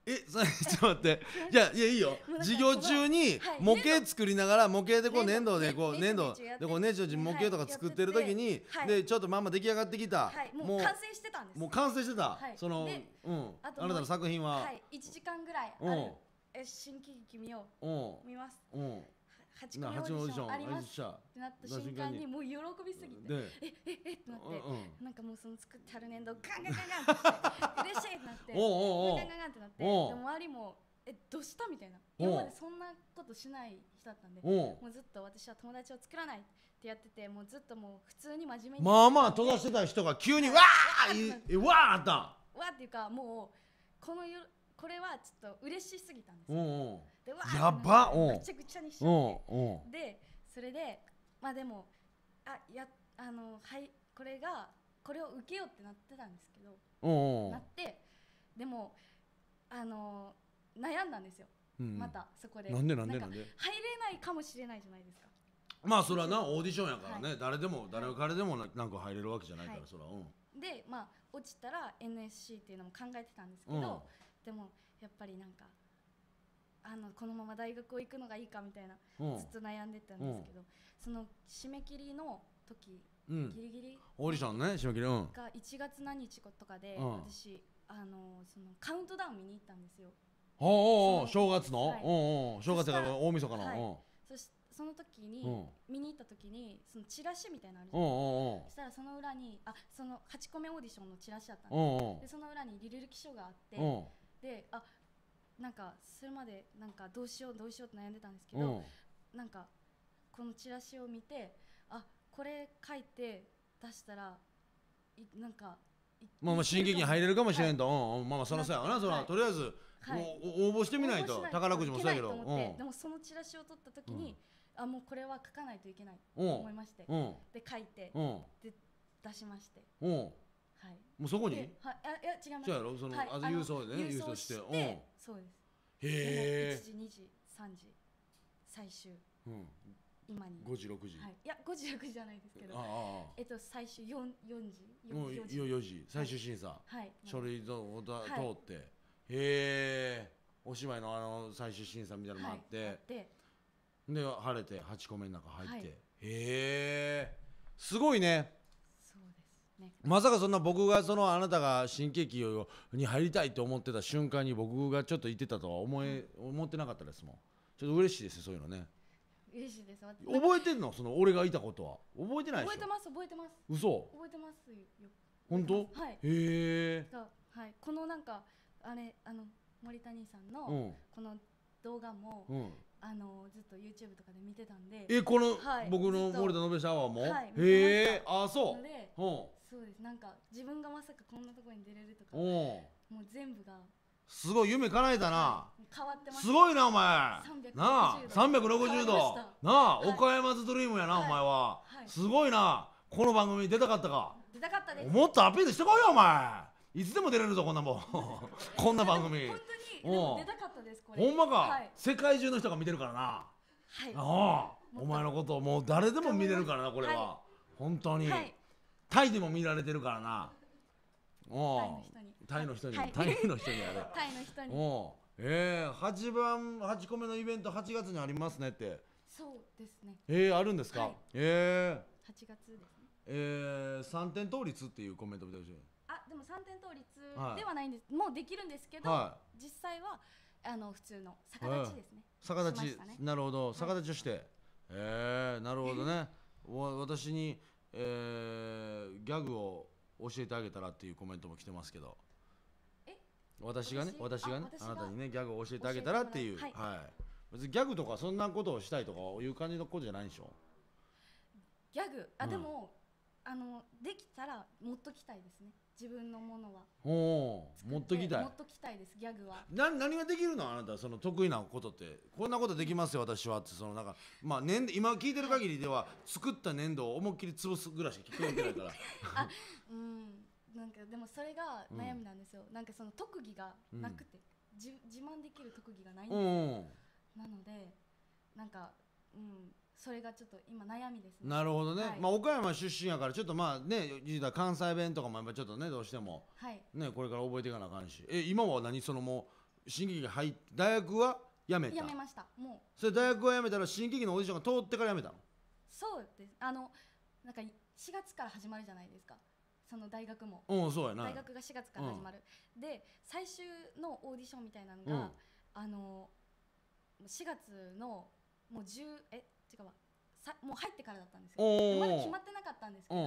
え ちょっと待っていやいやいいよ授業中に模型作りながら模型でこう粘土でこう粘土でこうねちょ模型とか作ってる時にでちょっとまんま出来上がってきたはい、もう完成してたんですもう完成してたはい、そのうんあなたの作品はは1時間ぐらいある新喜劇見よううん、見ますうん八組オーディションありますってなった瞬間にもう喜びすぎてええええってなって、うん、なんかもうその作ってある年度ガンガンガンガンって嬉しいってなってガンガンガンってなってで周りもえどうしたみたいな今までそんなことしない人だったんでもうずっと私は友達を作らないってやっててもうずっともう普通に真面目にまあまあ閉ざしてた人が急にわー わーっていうかもうこのよこれはちょっと嬉しすぎたんですよ、ううわやばっぐちゃぐちゃにしちゃってでそれでまあでもあやあのはいこれがこれを受けようってなってたんですけどおうおうなってでもあの悩んだんですよ、うん、またそこでなんでなんでなんで入れないかもしれないじゃないですかまあそれはなオーディションやからね、はい、誰でも誰からでもなんか入れるわけじゃないから、はい、そら、うん、でまあ落ちたら NSC っていうのも考えてたんですけど、でもやっぱりなんかあのこのまま大学を行くのがいいかみたいな、うん、ずっと悩んでたんですけど、うん、その締め切りの時、うん、ギリギリオーディションね締め切り、うん、が1月何日とかで、私あのそのカウントダウン見に行ったんですよおお、おお、正月の、はい、おお正月が大晦日の、はい、そしその時に、見に行った時にそのチラシみたいなのあるじゃそしたらその裏にあその8個目オーディションのチラシだったんででその裏にリル歴書があってであなんかそれまでなんかどうしようどうしようって悩んでたんですけど、なんかこのチラシを見てあこれ書いて出したらいなんかまあまあ新劇に入れるかもしれんと、はいうん、まあまあそのさやなそら、はい、とりあえず、はい、応募してみないと宝くじもそうやけど、うん、でもそのチラシを取った時に、うん、あもうこれは書かないといけないと思いまして、で書いて、で出しまして、うん、はいもうそこにはいあいや違いますそうやろそのあの郵送でね郵送してうんそうですへえで1時2時3時最終うん今に5時6時はいいや5時6時じゃないですけどああえっと最終4四時もういよ4時四時最終審査はい書類と通はいってへえお芝居のあの最終審査みたいなのもあっはいあててで晴れて8個目の中入って、はいへえすごいねまさかそんな僕がそのあなたが新喜劇に入りたいと思ってた瞬間に僕がちょっと言ってたとは思え、思ってなかったですもんちょっと嬉しいですそういうのね嬉しいです覚覚えてんのその俺がいたことは覚えてないでしえてます覚えてます嘘覚えてますよ本当はいへえはい、このなんかあれあの森谷さんうのんこの動画も、うんあのずっと YouTube とかで見てたんでえこのはい僕の森田べ久アワーもはいへえあそうでうんそうですなんか自分がまさかこんなところに出れるとかおもう全部がすごい夢叶えたな変わってますすごいなお前なあ360度なあ、はい、岡山ズドリームやな、はい、お前は、はい、すごいなこの番組に出たかったか出たかったですもっとアピールしてこいよお前いつでも出れるぞこんなもん こんな番組本当に出たかったですこれほんまか、はい、世界中の人が見てるからなはいああお前のこともう誰でも見れるからなこれは、本当に、はいタイでも見られてるからな。おタイの人に、タイの人にやれ。タイの人に。おええ八番八個目のイベント八月にありますねって。そうですね。ええあるんですか。ええ八月ですね。ええ三点倒立っていうコメントあでも三点倒立ではないんです、もうできるんですけど、実際はあの普通の逆立ちですね。逆立ちなるほど逆立ちして、ええなるほどね。わ、私にえー、ギャグを教えてあげたらっていうコメントも来てますけど私がね私がねあなたにねギャグを教えてあげたらっていう、はい、はい、別にギャグとかそんなことをしたいとかいう感じのことじゃないでしょギャグあ、うん、でもあのできたら持っときたいですね自分のものはおおもっときたいもっときたいですギャグはな何ができるのあなたその得意なことってこんなことできますよ私はってそのなんかまあ年今聞いてる限りでは作った粘土を思いっきり潰すぐらいしか聞こえてないから あうんなんかでもそれが悩みなんですよ、うん、なんかその特技がなくて、うん、自慢できる特技がないんですよ、うん、なのでなんかうんそれがちょっと今悩みですねなるほどね、はい、まあ、岡山出身やからちょっとまあね実は関西弁とかもやっぱちょっとねどうしても、はい、ね、これから覚えていかなあかんしえ今は何そのもう新喜劇入って大学は辞めた辞めましたもうそれ大学は辞めたら新喜劇のオーディションが通ってから辞めたのそうですあのなんか4月から始まるじゃないですかその大学も、うん、そうやな大学が4月から始まる、うん、で最終のオーディションみたいなのが、うん、あの4月のもう10え違うさもう入ってからだったんですよでまだ決まってなかったんですけど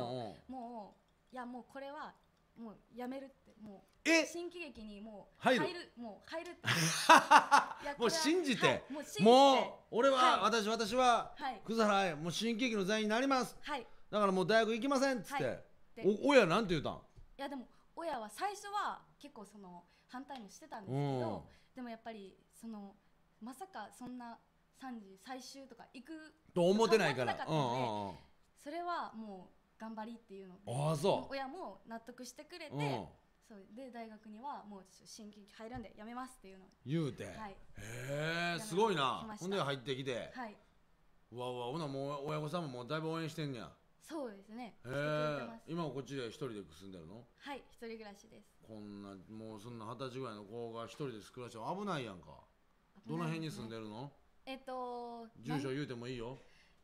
もういやもうこれはもうやめるってもう新喜劇にもう入るもう入るって もう信じて、はい、もう信じてもう俺は、はい、私私は、はい、葛もう新喜劇の座員になります、はい、だからもう大学行きませんっつって、はい、お親なんて言うたんいやでも親は最初は結構その反対もしてたんですけどでもやっぱりそのまさかそんな3時最終とか行くと思ってないから、うんうん、それはもう頑張りっていうのあそう親も納得してくれて、うん、そうで大学にはもう新規入るんでやめますっていうの言うて、はい、へえすごいなほんで入ってきてはいうわうわほなもう親御さんももうだいぶ応援してんねやそうですね。へえ。今こっちで一人で住んでるの？はい、一人暮らしです。こんなもうそんな二十歳ぐらいの子が一人で暮らして危ないやんか。どの辺に住んでるの？えっと住所言うてもいいよ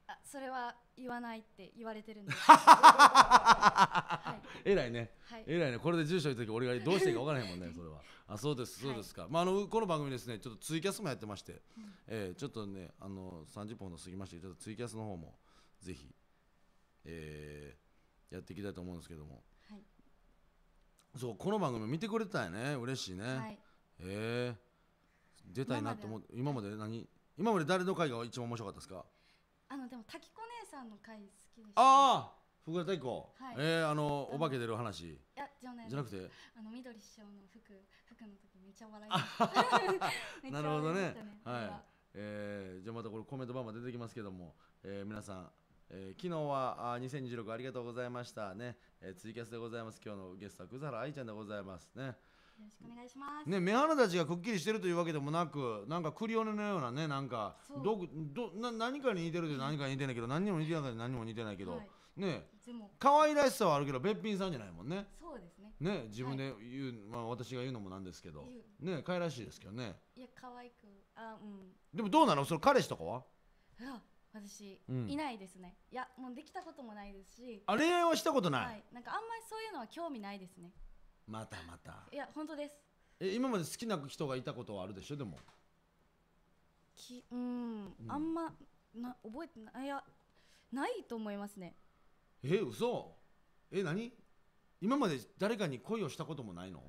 あそれは言わないって言われてるんです、はえらいね、はい、えらいねこれで住所言う時俺がどうしていいか 分からへんもんねそれはあそうですそうですか、はい、まああのこの番組ですねちょっとツイキャスもやってまして、うん、えー、ちょっとねあの30分ほど過ぎましてちょっとツイキャスの方もぜひ、えー、やっていきたいと思うんですけども、はい、そうこの番組見てくれたんやね嬉しいね、はい、えー、出たいなと思って今まで何今まで誰の回が一番面白かったですかあのでも滝子姉さんの回好きでしたああ福田太鼓、はい、えー、あのお化け出る話いやじゃないじゃなくてあの緑師匠の服服の時めっちゃ笑いました なるほどね、ね、はいえー、じゃあまたこれコメントバーも出てきますけども、えー、皆さん、えー、昨日はあ2026ありがとうございましたね、えー、ツイキャスでございます今日のゲストは葛原愛ちゃんでございますねろしくお願いします。ね、目鼻立ちがくっきりしてるというわけでもなくなんかクリオネのようなねなんかそうどどな何かに似てると何かに似てないけど、何にも似てない何にも似てないけど、はいね可愛らしさはあるけどべっぴんさんじゃないもんねそうですね。ね自分で言う、まあ、私が言うのもなんですけどね可愛らしいですけどねいや、可愛く、あ、うん。でもどうなのその彼氏とかは私、うんいないですね。いや、もうできたこともないですし。あ恋愛はしたことない、はい、なんかあんまりそういうのは興味ないですね。またまたいや本当ですえ今まで好きな人がいたことはあるでしょでもきうん、あんまな覚えてないいやないと思いますねえ嘘え何今まで誰かに恋をしたこともないの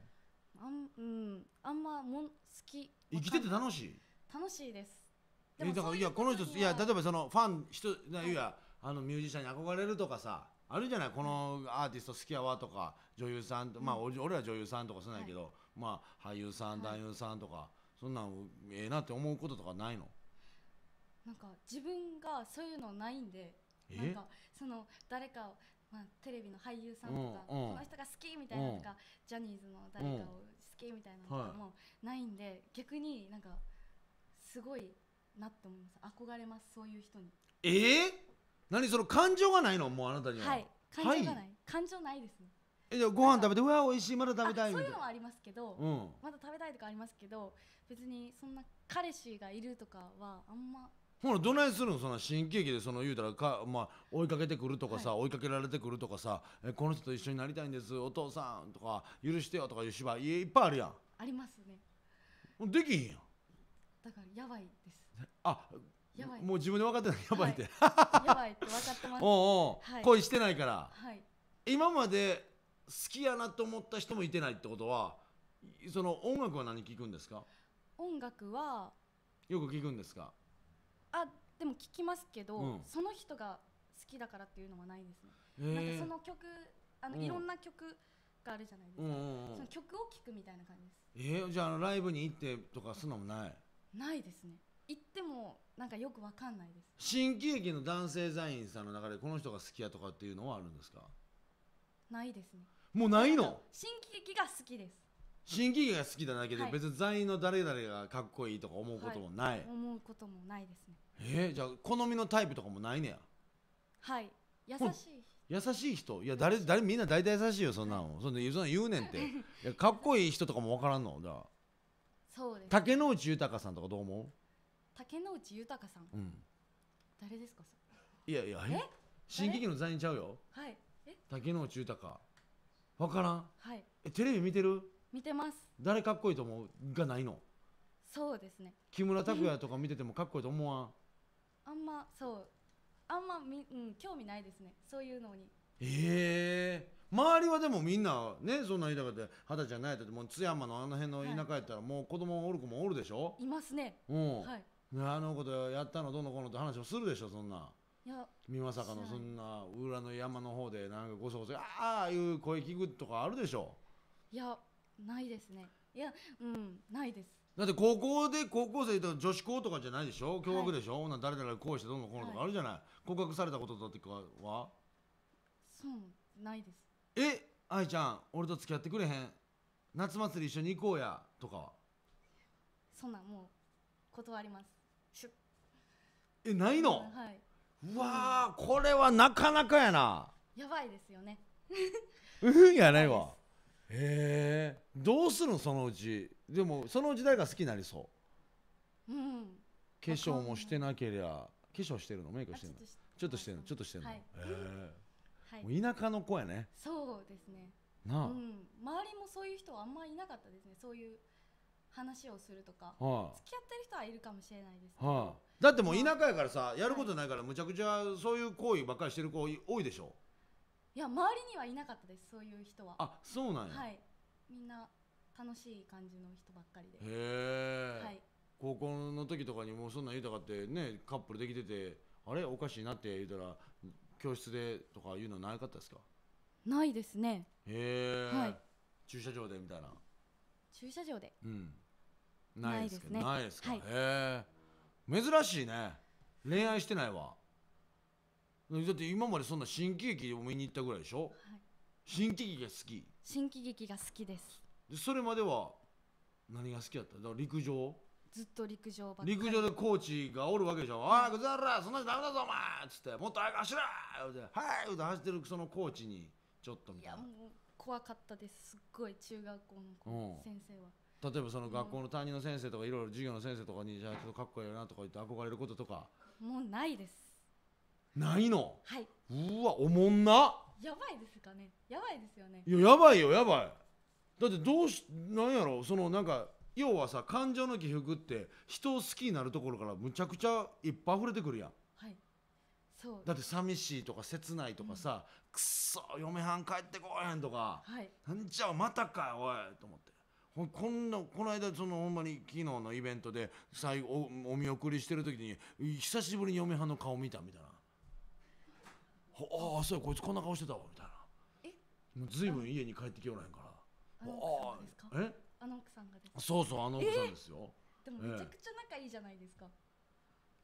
あん,、うん、あんまもん好き生きてて楽しい楽しいですでえだからいやこの人いや例えばそのファン人いいやあのミュージシャンに憧れるとかさあるじゃないこのアーティスト好きやわとか女優さん、まあ俺は女優さんとかそうなんやけど、はい、まあ俳優さん男優さんとか、はい、そんなんええなって思うこととかないのなんか自分がそういうのないんでなんかその誰かをまあ、テレビの俳優さんとか、うんうん、この人が好きみたいなとか、うん、ジャニーズの誰かを好きみたいなのとかもないんで、はい、逆になんかすごいなって思います憧れますそういう人にえー、何その感情がないのもうあなたにははい感情がない、感情ないですねえじゃご飯食べてうわ美味しいまだ食べたいみそういうのはありますけど、うんまだ食べたいとかありますけど別にそんな彼氏がいるとかはあんまほらどないするのその新喜劇でその言うたらか、まあ、追いかけてくるとかさ、追いかけられてくるとかさえこの人と一緒になりたいんですお父さんとか許してよとかいう芝居いっぱいあるやありますねんできひんやんだからやばいですあやばいもう自分で分かってないやばいって、はい、やばいって分かってます おうおう、はい、恋してないから、はい、今まで好きやなと思った人もいてないってことはその音楽は何聞くんですか音楽はよく聴くんですかあでも聴きますけど、うん、その人が好きだからっていうのはないですね、なんかその曲あの、うん、いろんな曲があるじゃないですか、うんうんうん、その曲を聴くみたいな感じですえー、じゃあライブに行ってとかするのもないないですね行ってもなんかよくわかんないです新喜劇の男性座員さんの中でこの人が好きやとかっていうのはあるんですかないですねもうないの新喜劇が好きです新喜劇が好きだだけで、はい別に座員の誰々がかっこいいとか思うこともない、は思うこともないですねえーじゃあ好みのタイプとかもないねやはい優しい優しい人いや誰誰みんな大体優しいよそんなの そんなそんな言うねんていやかっこいい人とかもわからんのじゃあそうです竹野内豊さんとかどう思う竹野内豊さん、うん、誰ですかいやいやえ新劇の座員ちゃうよはい竹野内豊分からん、はい、えテレビ見てる見てます誰かっこいいと思うがないのそうですね木村拓哉とか見ててもかっこいいと思わんあんまそうあんまみ、うん、興味ないですねそういうのにええー、周りはでもみんなねそんな言豊かで肌じゃないともう津山のあの辺の田舎やったらもう子供おる子もおるでしょいますねうん、はい、あのことやったのどのこのって話をするでしょそんないや美まさかのそんな裏の山の方でなんかごそごそああいう声聞くとかあるでしょいやないですねいやうんないですだって高校で高校生と女子校とかじゃないでしょ共学でしょ、はい、女誰々がこうしてどんどんこうのとかあるじゃない、はい、告白されたことだってかはそうないですえ愛ちゃん俺と付き合ってくれへん夏祭り一緒に行こうやとかはそんなもう断りますシュッえないの、はいうわーこれはなかなかやなやばいですよねうんやないわへえどうするのそのうちでもその時代が好きになりそううん化粧もしてなけりゃ化粧してるのメイクしてるのちょっとしてるのちょっとしてるの、はいへはいえ、もう田舎の子やねそうですねなあ、うん周りもそういう人はあんまりいなかったですねそういう話をするとか、はあ、付き合ってる人はいるかもしれないですけど、はあ、だってもう田舎やからさやることないからむちゃくちゃそういう行為ばっかりしてる子多いでしょいや周りにはいなかったですそういう人はあそうなんや、はい、みんな楽しい感じの人ばっかりでへえ、はい、高校の時とかにもうそんなん言うたかってねカップルできててあれおかしいなって言うたら教室でとかいうのなかったですかないですねへえ、はい、駐車場でみたいな駐車場でうんないですねないですか、はい、へえ珍しいね恋愛してないわだって今までそんな新喜劇を見に行ったぐらいでしょ、はい、新喜劇が好き新喜劇が好きですそれまでは何が好きだっただから陸上ずっと陸上陸上でコーチがおるわけじゃん「はい、おい、くざらそんなゃダメだぞお前!」っつって「もっと早く走れ!」って「はい!」って走ってるそのコーチにちょっとみたいな。怖かったですすっごい中学校の先生は例えばその学校の担任の先生とかいろいろ授業の先生とかにじゃあちょっとかっこいいなとか言って憧れることとかもうないですないのはいうわおもんなやばいですかねやばいですよねいややばいよやばいだってどうしなんやろそのなんか要はさ感情の起伏って人を好きになるところからむちゃくちゃいっぱい溢れてくるやんはいそうだって寂しいとか切ないとかさ、くっそ嫁はん帰ってこへんとか、はい、なんじゃまたかおいと思ってこんなこの間そのほんまに昨日のイベントで最後お見送りしてる時に久しぶりに嫁はんの顔見たみたいな「ああそうやこいつこんな顔してたわ」みたいなえずいぶん家に帰ってきおらへんからあのえあの奥さんがですそうそうあの奥さんですよ、でもめちゃくちゃ仲いいじゃないですか、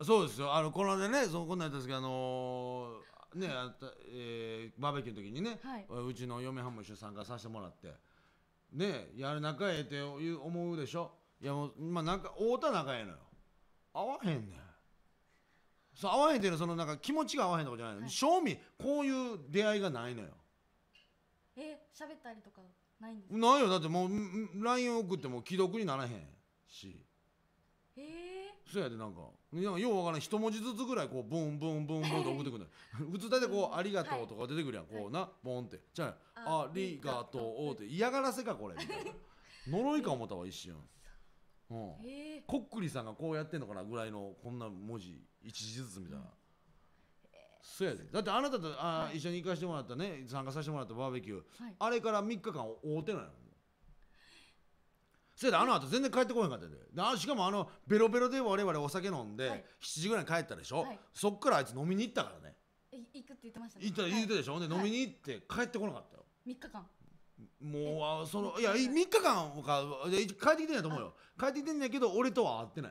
そうですよあのこの間ねそのこんなやっんですけどあのーねあた、えー、バーベキューの時にね、はい、うちの嫁はんも一緒に参加させてもらって。ねやる仲ええって思うでしょいやもうまあなんか会うた仲ええのよ合わへんねんそう合わへんっていうのはそのなんか気持ちが合わへんとかじゃないの、はい、正味こういう出会いがないのよえ喋ったりとかないんですかないよだってもう LINE 送っても既読にならへんしええー、そうやでなんかようわからん一文字ずつぐらいこうブンブンブンブンと送ってくる 普通大体こう「ありがとう」とか出てくるやん、こうなボンってじゃあ「ありがとう」って嫌がらせかこれみたいな 呪いか思ったわ一瞬。うん、えー、こっくりさんがこうやってんのかなぐらいのこんな文字一字ずつみたいな、うんそうやでだってあなたとあ、はい、一緒に行かしてもらったね参加させてもらったバーベキュー、はい、あれから3日間会うてないのせやであの後全然帰ってこなかったででしかもあのベロベロで我々お酒飲んで、はい、7時ぐらいに帰ったでしょ、はい、そっからあいつ飲みに行ったからね行くって言ってましたね行った言ってでしょ、はい、で飲みに行って帰ってこなかったよ3日間もうあそのいや3日間か帰ってきてんやと思うよ帰ってきてんやけど俺とは会ってない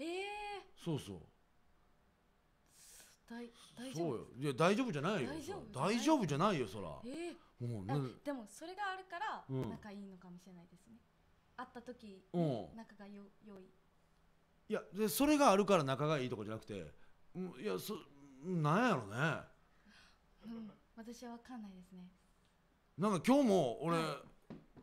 へえー、そうそう大大丈夫そうよいや大丈夫じゃないよ大丈夫じゃないよそら、えー、もう、ね、でもそれがあるから仲いいのかもしれないですね、うん会った時仲がよ良いいやでそれがあるから仲がいいとかじゃなくてうんいやそなんやろうねうん私は分かんないですねなんか今日も俺、は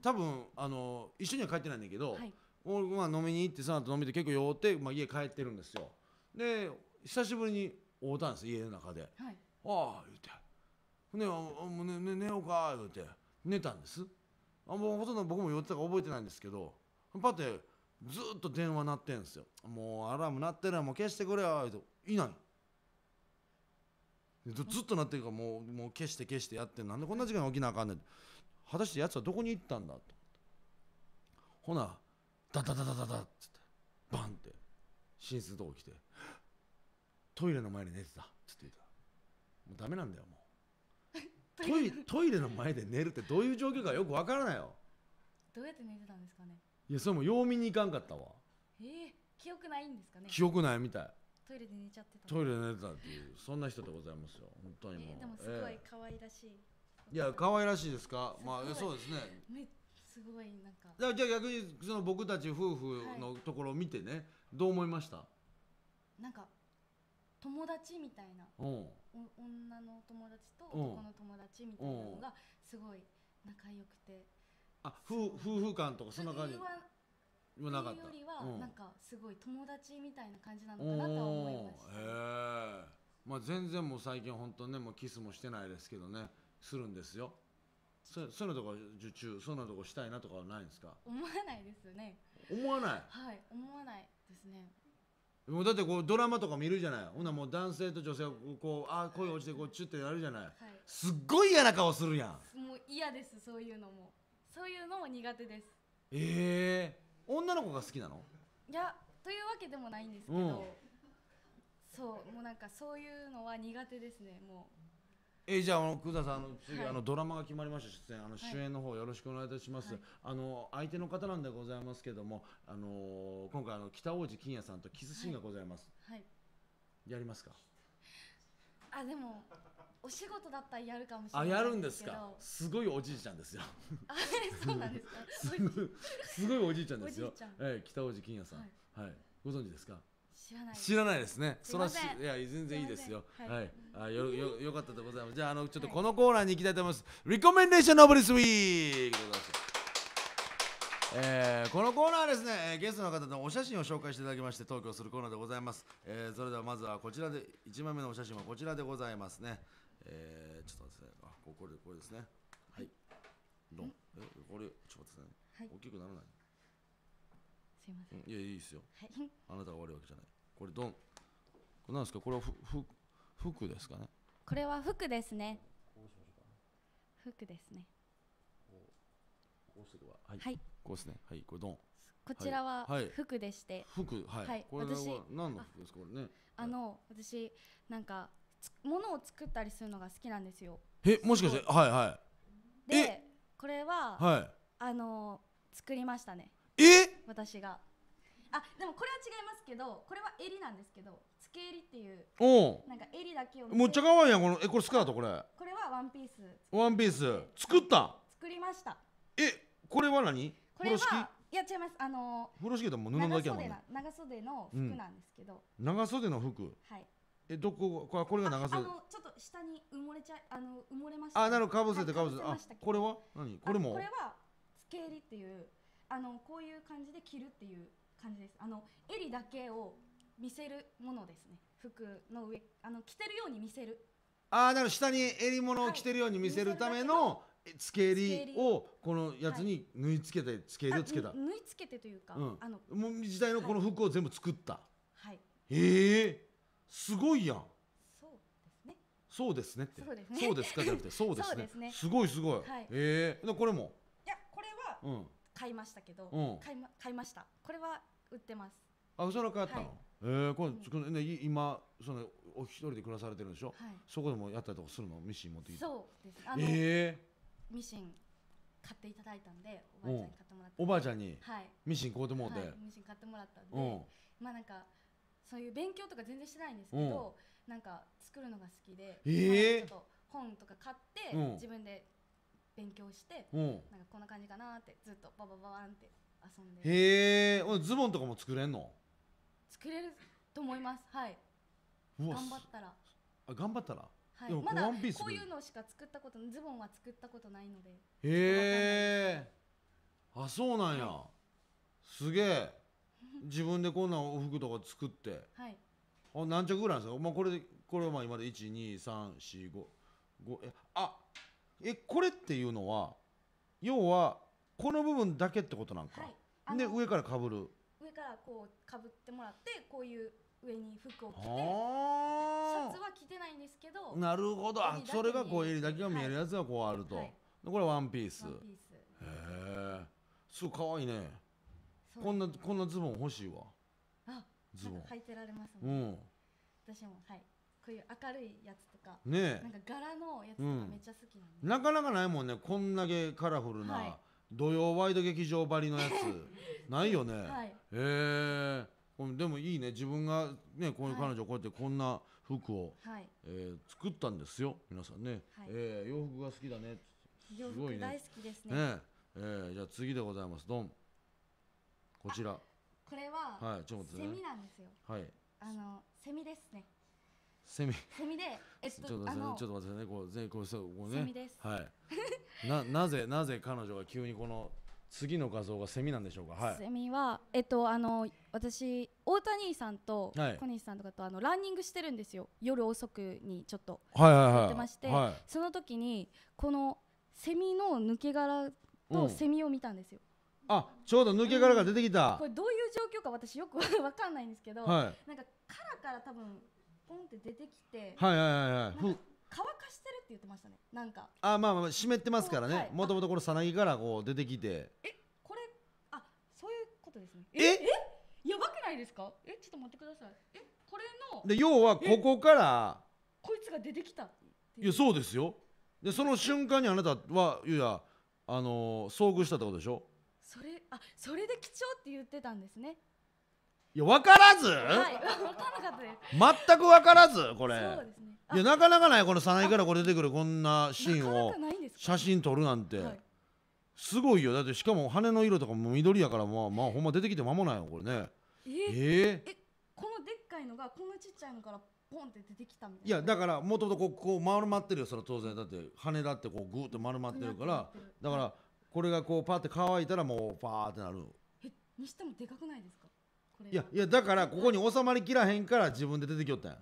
多分あの一緒には帰ってないんだけど、はい俺まあ飲みに行ってその後飲みで結構酔って、まあ、家帰ってるんですよで久しぶりに会うたんです家の中ではい「ああ」言うて「ねんもうねね寝ようか」言うて寝たんですあもうほとんど僕も言ってたか覚えてないんですけどパッてずっと電話鳴ってんですよもうアラーム鳴ってるもう消してくれよっていないずっと鳴ってるからもうもう消して消してやってなんでこんな時間に起きなあかんねん果たしてやつはどこに行ったんだとほなダダダダダダっつってバンって寝室とこ来てトイレの前に寝てたっつって言ったもうダメなんだよもうトイトイレの前で寝るってどういう状況かよくわからないよどうやって寝てたんですかねいやそれも曜日に行かんかったわえー、記憶ないんですかね記憶ないみたいトイレで寝ちゃってたトイレで寝てたっていうそんな人でございますよ本当にもう、えー、でもすごい可愛らしい、えー、いや可愛らしいですかまあそうですねめすごいなんかじゃあ逆にその僕たち夫婦のところを見てね、はい、どう思いましたなんか友達みたいな、う女の友達と男の友達みたいなのがすごい仲良くて、あ夫夫婦間とかそんな感じもなかったよりは、なんかすごい友達みたいな感じなのかなとは思いましたへえまあ全然もう最近本当ねもうキスもしてないですけどねするんですよそそういうのとか受注そういうのとかしたいなとかはないんですか思わないですよね思わないはい思わないですねもうだってこうドラマとか見るじゃないほんなもう男性と女性がこうあ声落ちてこうチュッてやるじゃない、すっごい嫌な顔するやんもう嫌ですそういうのもそういうのも苦手ですええー、女の子が好きなのいやというわけでもないんですけど、うん、そうもうなんかそういうのは苦手ですねもうえー、じゃあの久田さんあの次、あのドラマが決まりました出演あの主演の方よろしくお願いいたします、あの相手の方なんでございますけどもあの今回あの北大路欣也さんとキスシーンがございます、はいやりますかあでもお仕事だったらやるかもしれないあやるんですかすごいおじいちゃんですよあそうなんですか すごいおじいちゃんですよおじいちゃんえー、北大路欣也さんはい、ご存知ですか知らない知らないですね。そらしいや全然いいですよ。はい、はい、あよよ よかったでございます。じゃああのちょっとこのコーナーに行きたいと思います。リコメンデーションのブリスウィーク。えー、このコーナーはですねえゲストの方のお写真を紹介していただきましてトーするコーナーでございます、えー、それではまずはこちらで1枚目のお写真はこちらでございますね、えー、ちょっと待ってくださいあこれこれですねはいロンえこれちょっと待ってください、はい、大きくならないすいません、いやいいですよ、はい、あなたが悪いわけじゃないこれどんこれなんですかこれはふふ服ですかねこれは服ですね服ですねこうするわはい、はい、こうですねはいこれどん。こちらは服でして、服はい、はい、これは何の服ですかこれねあの、私なんか物を作ったりするのが好きなんですよえもしかしてはいはいでこれは、はい、あの作りましたね私があでもこれは違いますけどこれは襟なんですけど付け襟っていうおなんか襟だけをむっちゃ可愛いやんこのえこれスカートこれこれはワンピースワンピース作った作りましたえこれは何これはいや違いますあのー、風呂敷だも布だけやもん、ね、長袖の服なんですけど、うん、長袖の服はいえどここれが長袖あのちょっと下に埋もれちゃあの埋もれました、あなるほどかぶせてかぶせてあこれは何これもこれは付け襟っていうあのこういう感じで着るっていう感じですあの襟だけを見せるものですね服の上あの着てるように見せるああなる下に襟物を着てるように見せるための付け襟をこのやつに縫い付けて付け襟をつけた、縫い付けてというか、うん、あのもう時代のこの服を全部作った、はい、へえすごいやんそうですねそうですねってそうですねそうですかじゃなくてそうですね すごいすごい、はい、ええー、これもいやこれは、うん買いましたけど、うん買いま買いましたこれは売ってますあそれは帰ったの、はいえー、これつくね今そのお一人で暮らされてるんでしょ、はいそこでもやったりとかするのミシン持ってきてそうですあの、えミシン買っていただいたんでおばあちゃんに買ってもらったおばあちゃんにはいミシン買うてもうて、はい、ミシン買ってもらったんで、まあなんかそういう勉強とか全然してないんですけど、なんか作るのが好きで、えー本とか買って、自分で勉強して、うんなんかこんな感じかなってずっとババババンって遊んでへえズボンとかも作れんの作れると思いますはい頑張ったらあ頑張ったらはいまだこういうのしか作ったことズボンは作ったことないのでへえあそうなんやすげえ自分でこんなお服とか作ってはいあ何着ぐらいなんですか、まあ、これでこれはまあ今まで12345えあえこれっていうのは要はこの部分だけってことなんか、はいで上からかぶる上からこうかぶってもらってこういう上に服を着てシャツは着てないんですけどなるほどあそれがこう襟だけが見えるやつがこうあると、はいでこれワンピースワンピースへえすごいかわいいねこんなこんなズボン欲しいわあズボン履いてられますうね、ん私もはいこういう明るいやつとかねなんか柄のやつとかめっちゃ好きなんなかなかないもんねこんだけカラフルな、はい土曜ワイド劇場ばりのやつ ないよね、はい、えー、でもいいね自分がねこういう彼女こうやってこんな服を、はい、えー、作ったんですよ皆さんね、はい、えー、洋服が好きだねすごいね大好きですね、ね、えー、じゃあ次でございますドンこちらこれは、はい、ちょっと待って、セミなんですよはいあのセミですねセミ。セミで、えっと、ちょっと待ってくださいね、こう、全こう、そう、こうね。セミです。はい。な、なぜ、なぜ彼女が急にこの。次の画像がセミなんでしょうか。はい、セミは、えっと、あの、私、大谷さんと、小西さんとかと、あの、ランニングしてるんですよ。夜遅くに、ちょっと。はい、はい、はい。てまして、はい、その時に、この、セミの抜け殻と、セミを見たんですよ。うん、あ、ちょうど抜け殻が出てきた、これ、どういう状況か、私よくわかんないんですけど、はい、なんか、カラカラ、多分。ポンって出てきてはいはいはいはい乾かしてるって言ってましたねなんかあまあまあ湿ってますからねもともとこのさなぎからこう出てきてえこれあそういうことですねえええやばくないですかえちょっと待ってくださいえこれので要はここからこいつが出てきたいやそうですよでその瞬間にあなたはいやあのー、遭遇したってことでしょそれあそれで貴重って言ってたんですねいや分からず、はい、全く分からずこれ、そうです、ね、いやなかなかないこのさないからこれ出てくるこんなシーンを写真撮るなんて。すごいよだってしかも羽の色とかも緑やからまあまあほんま出てきて間もないよこれねえー、えこのでっかいのがこのちっちゃいのからポンって出てきたみたいないやだからもともとこうこう丸まってるよそれは当然だって羽だってこうグーッと丸まってるからだからこれがこうパーって乾いたらもうパーってなるえにしてもでかくないですかいやいやだからここに収まりきらへんから自分で出てきよったんや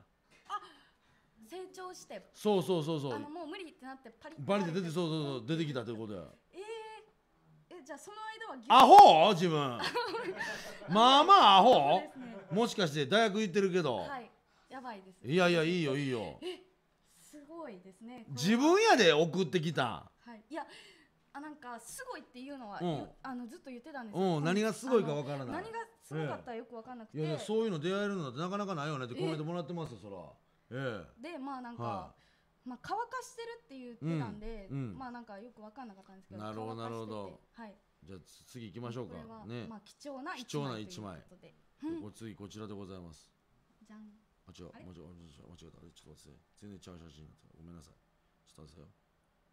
成長してそうそうそうそうあのもう無理ってなってパリッバリで出てそうそうそう出てきたってことやえー、えじゃあその間はアホ自分 まあまあアホ、ね、もしかして大学行ってるけどはいやばいです、ね、いやいやいいよいいよえすごいですね自分やで送ってきたはいいやあなんかすごいっていうのは、うんあのずっと言ってたんですよ、うん何がすごいかわからない何がすごかったらよくわからなくて、いやいやそういうの出会えるのってなかなかないよねってコメントもらってますよそらええでまあなんか、はまあ、乾かしてるって言ってたんで、うんうんまあなんかよくわかんなかったんですけどなるほどなるほどはいじゃあ次行きましょうこれは、かねまあ、貴重な貴重な一枚ということでお次こちらでございますじゃんあ違う間違う間違間違えたちょっと待って全然違う写真にったごめんなさいちょっと待って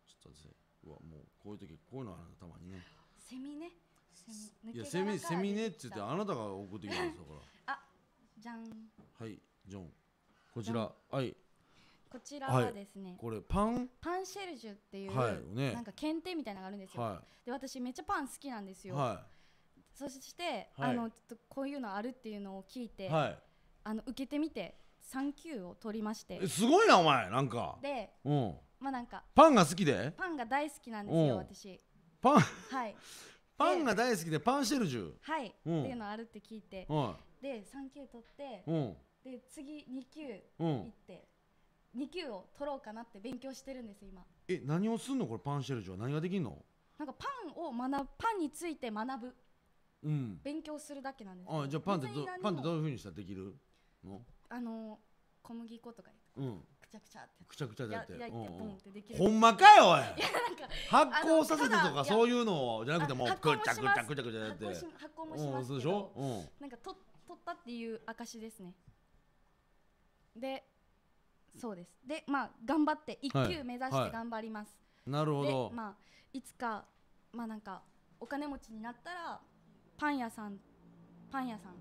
ちょっと待ってうわもうこういう時こういうのあるんだたまにねセミねセミいやセミセミねっつってあなたが送ってきたんですよほらあじゃんはいジョンこちらはいこちらはですね、はい、これパンパンシェルジュっていう、はいね、なんか検定みたいなのがあるんですよ、はい、で私めっちゃパン好きなんですよ、はい、そして、あのちょっとこういうのあるっていうのを聞いて、はい、あの受けてみて3級を取りましてえすごいなお前なんかで、うん、まあなんかパンが好きでパンが大好きなんですよ私パンはい パンが大好きでパンシェルジュはいっていうのあるって聞いてで3級取ってで次2級行って2級を取ろうかなって勉強してるんです今え何をすんのこれパンシェルジュは何ができんのなんかパンを学ぶパンについて学ぶうん勉強するだけなんですあじゃあパンってどパンってどういうふうにしたらできるのあの小麦粉とかうんくちゃくちゃってくちゃくちゃでやって焼いてポンってできるほんまかよおいいやなんか発酵させてとかそういうのじゃなくてもうくちゃくちゃくちゃくちゃやっ発て酵し発酵もしうんそうでしょ、うん、なんかと取ったっていう証ですねでそうですでまあ頑張って一級目指して頑張ります、なるほどで、まあいつかまあなんかお金持ちになったらパン屋さんパン屋さん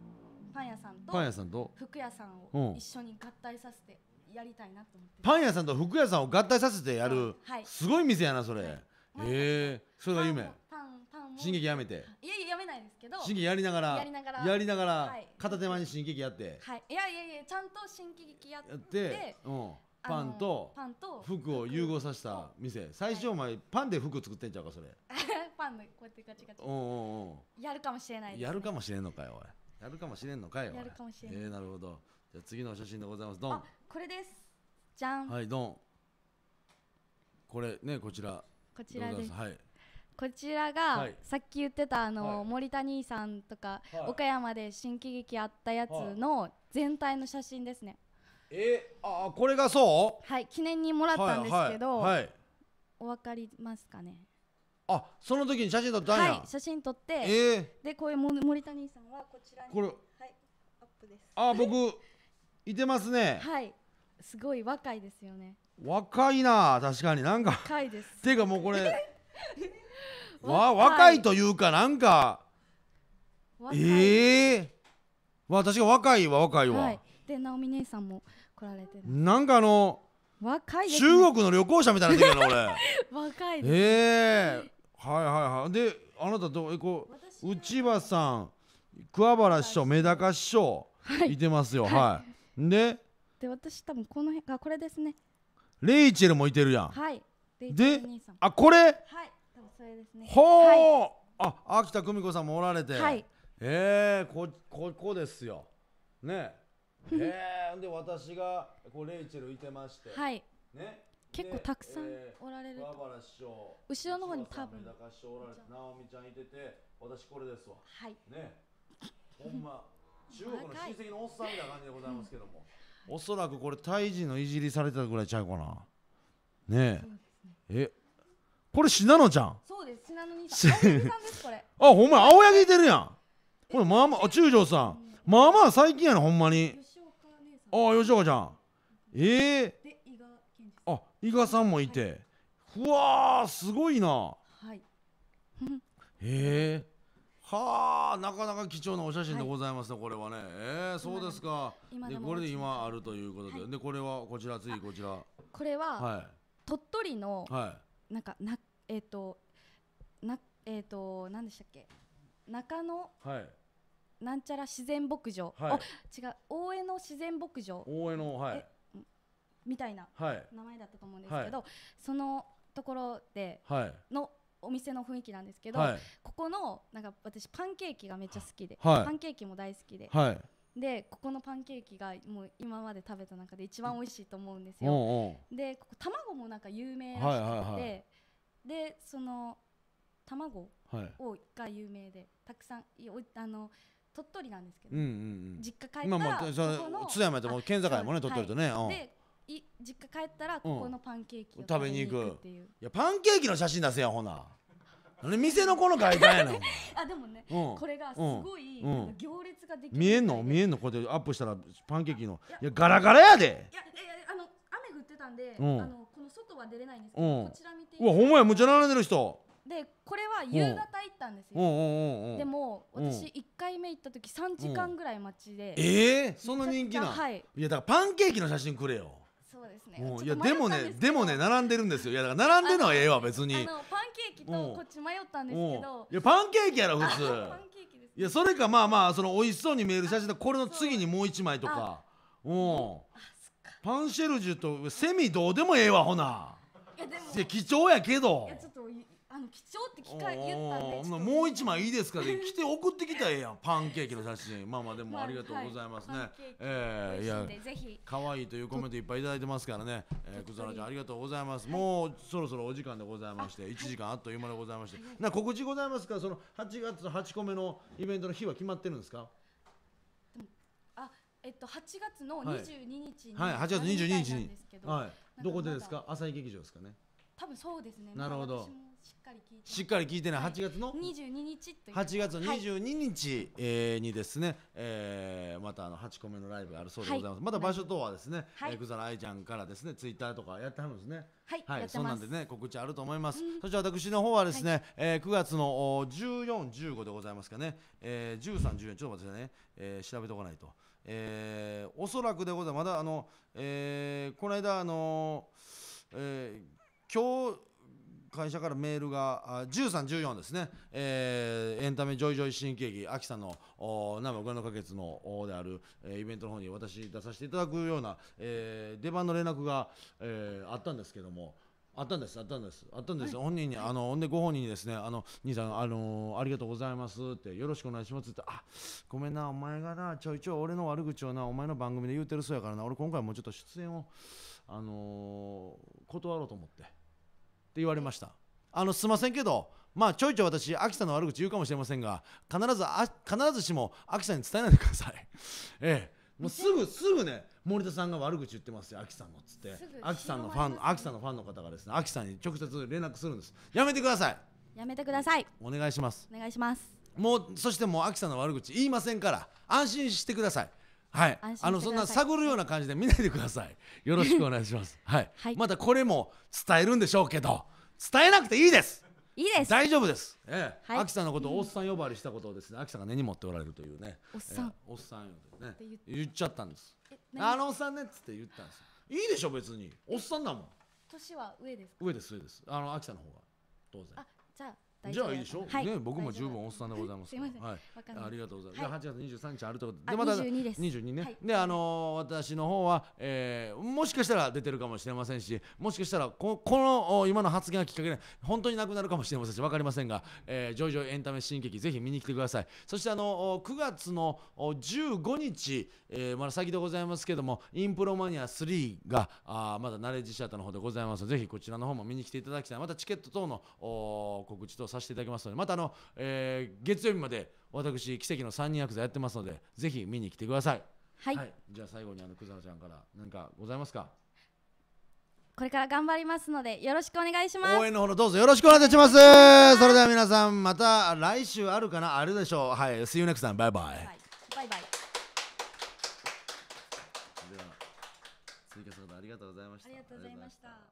パン屋さんとパン屋さんと服屋さんを一緒に合体させてやりたいなと思ってパン屋さんと服屋さんを合体させてやる、はい、すごい店やなそれ、はい、へえそれが夢パンパンも進撃やめていやいややめないですけど進撃やりながらやりながらやりながら、はい、片手間に進撃やってはいいやいやいやちゃんと進撃やってうんパンとパンと服を融合させた店最初お前、パンで服作ってんちゃうかそれ パンでこうやってガチガチやるかもしれない、ね、やるかもしれんのかよおいやるかもしれんのかよ。やるかもしれんえー、なるほど。じゃあ次の写真でございます。ドンこれですじゃん、はい、ドン。これね、こちら。こちらでござす。はい。こちらが、はいさっき言ってたあの、はい森田兄さんとか、はい岡山で新喜劇あったやつの全体の写真ですねえー、ああ、これがそうはい記念にもらったんですけど、はいはいはいお分かりますかねあその時に写真撮ったんや、はい、写真撮って、えー、でこういう森谷さんはこちらにこれはいアップですあ僕いてますねはいすごい若いですよね若いな確かになんか若いですていうかもうこれ わ若いというかなんかええー、私が若いわ若いわ、はい、で直美姉さんも来られてるなんかあの若い、ね、中国の旅行者みたいな時やな俺 若いですええはいはいはいであなたどうこう内場さん桑原師匠メダカ師匠、はい、いてますよはい、でで私多分この辺あこれですねレイチェルもいてるやんはいであこれはい多分それですねほう、あ秋田久美子さんもおられてはいええー、こここですよねえ えー、で私がこうレイチェルいてましてはいね結構たくさんおられると、後ろの方に多分お直美ちゃんいてて私これですわはいねほんま 中国の親戚のおっさんみたいな感じでございますけども、おそらくこれ胎児のいじりされてたぐらいちゃうかなねええこれなのちゃんそうです信濃兄さん さんですこれあほんま青柳いてるやんこれまあまあ中条さんまあまあ最近やなほんまにああ吉岡ちゃんええー伊賀さんもいて、ふわすごいなはいへえはあなかなか貴重なお写真でございますね、はい、これはねえー、そうですかでこれで今あるということで、はい、でこれはこちら次こちらこれは、はい、鳥取の、はい、なんかなえっ、ー、となえっ、ー、と何でしたっけ中野、はい、なんちゃら自然牧場、はい、お違う大江の自然牧場大江のはいみたいな名前だったと思うんですけど、はい、そのところでの、お店の雰囲気なんですけど、はい、ここのなんか私パンケーキがめっちゃ好きで、はい、パンケーキも大好きで、でここのパンケーキがもう今まで食べた中で一番美味しいと思うんですよ。おうおうでここ卵もなんか有名らしくて、はいはいはい、でその卵をが有名で、たくさんあの鳥取なんですけど、うんうんうん、実家帰ったら、まあ津山でも県境もね鳥取とね。はい、い実家帰ったらここのパンケーキを食べに行くっていう、いやパンケーキの写真出せやほな何店のこの外観やな あでもね、うん、これがすごい、うん、行列ができる見えんの見えんのこれでアップしたらパンケーキのいやガラガラやでいやいやあの雨降ってたんで、うん、あのこの外は出れないんですけど、こちら見てうわほんまやむちゃ並んでる人でこれは夕方行ったんですよ、でも私1回目行った時3時間ぐらい待ちで、ええー、そんな人気なはいいやだからパンケーキの写真くれよそうですねもういやでもねでもね並んでるんですよいやだから並んでるのはええわ別にパンケーキとこっち迷ったんですけどいやパンケーキやろ普通パンケーキです、ね、いやそれかまあまあその美味しそうに見える写真とこれの次にもう一枚とかうんパンシェルジュとセミどうでもええわほないやでも。貴重やけどちょっあの貴重って機会言ったんでもう一枚いいですかね来て送ってきたらええやん パンケーキの写真まあまあでもありがとうございますね、まあはい、えー、いやぜひ可愛いというコメントいっぱい頂いてますからね、えー、くずらちゃんありがとうございます、はい、もうそろそろお時間でございまして1時間あっという間でございまして、はい、な告知ございますかその8月の8個目のイベントの日は決まってるんですかえっと、8月の22日に、はいはい、8月22日に、はい、どこでですか浅井劇場ですかね多分そうですねなるほどしっかり聞いてないしっかり聞いて8月の22日という8月22日、えーにですね、えー、またあの8個目のライブがあるそうでございます、はいまた場所等はですね、はいえー、ぐざらいちゃんからですねツイッターとかやってはるんですねはいはい、そんなんでね告知あると思います、そして私の方はですね、えー9月のお14、15でございますかね、えー、13、14ちょっと待ってくださいね、えー調べておかないと、えーおそらくでございますまだあの、えーこの間あのーえー今日会社からメールが13、14ですね、えー、エンタメジョイジョイ新喜劇、秋さんの何5か月のである、えー、イベントの方に私出させていただくような、えー、出番の連絡が、えー、あったんですけども。あったんです、あったんです、あったんです、はい、本人に、あの、ほんで、ご本人にですね、あの、兄さん、あのー、ありがとうございますって、よろしくお願いしますって、あ、ごめんな、お前がな、ちょいちょい俺の悪口をな、お前の番組で言うてるそうやからな、俺今回もうちょっと出演を、あのー、断ろうと思って。言われましたあのすいませんけどまあちょいちょい私きさんの悪口言うかもしれませんが必ずあ必ずしもきさんに伝えないでください ええもうすぐすぐね森田さんが悪口言ってますよきさんのっつって秋さんのファン秋さんのファンの方がですね秋さんに直接連絡するんですやめてくださいやめてくださいお願いしますお願いしますもうそしてもう秋さんの悪口言いませんから安心してくださいはい、あのそんな探るような感じで見ないでください。よろしくお願いします。はい、はい、またこれも伝えるんでしょうけど、伝えなくていいです。いいです。大丈夫です。ええ、はい、さんのことをおっさん呼ばわりしたことをですね、あきさんが根に持っておられるというね。おっさん。ええ、おっさんね。言っちゃったんです。あのおっさんねっつって言ったんです。いいでしょ別に。おっさんだもん。年は上です上です上です。あのあきさんの方が当然。あ、じゃあ。じゃあいいでしょ、はい、ね僕も十分おっさんでございますすいません、はい、ありがとうございます、はい、8月23日あるということででまた22です22ね、はい、であのー、私の方は、えー、もしかしたら出てるかもしれませんしもしかしたらここのお今の発言がきっかけで本当になくなるかもしれませんしわかりませんが、えー、ジョイジョイエンタメ新劇ぜひ見に来てくださいそしてあのー、9月の15日、えー、まだ先でございますけれどもインプロマニア3があまだナレッジシアターの方でございますぜひこちらの方も見に来ていただきたいまたチケット等のお告知とさせていただきますのでまたあの、えー、月曜日まで私奇跡の三人役座やってますのでぜひ見に来てください、はい、はい、じゃあ最後にあのくざのちゃんから何かございますかこれから頑張りますのでよろしくお願いします応援のほどどうぞよろしくお願いしますそれでは皆さんまた来週あるかなあるでしょうはい See you next time バイバイ、はい、バイバイではスイカさんありがとうございましたありがとうございました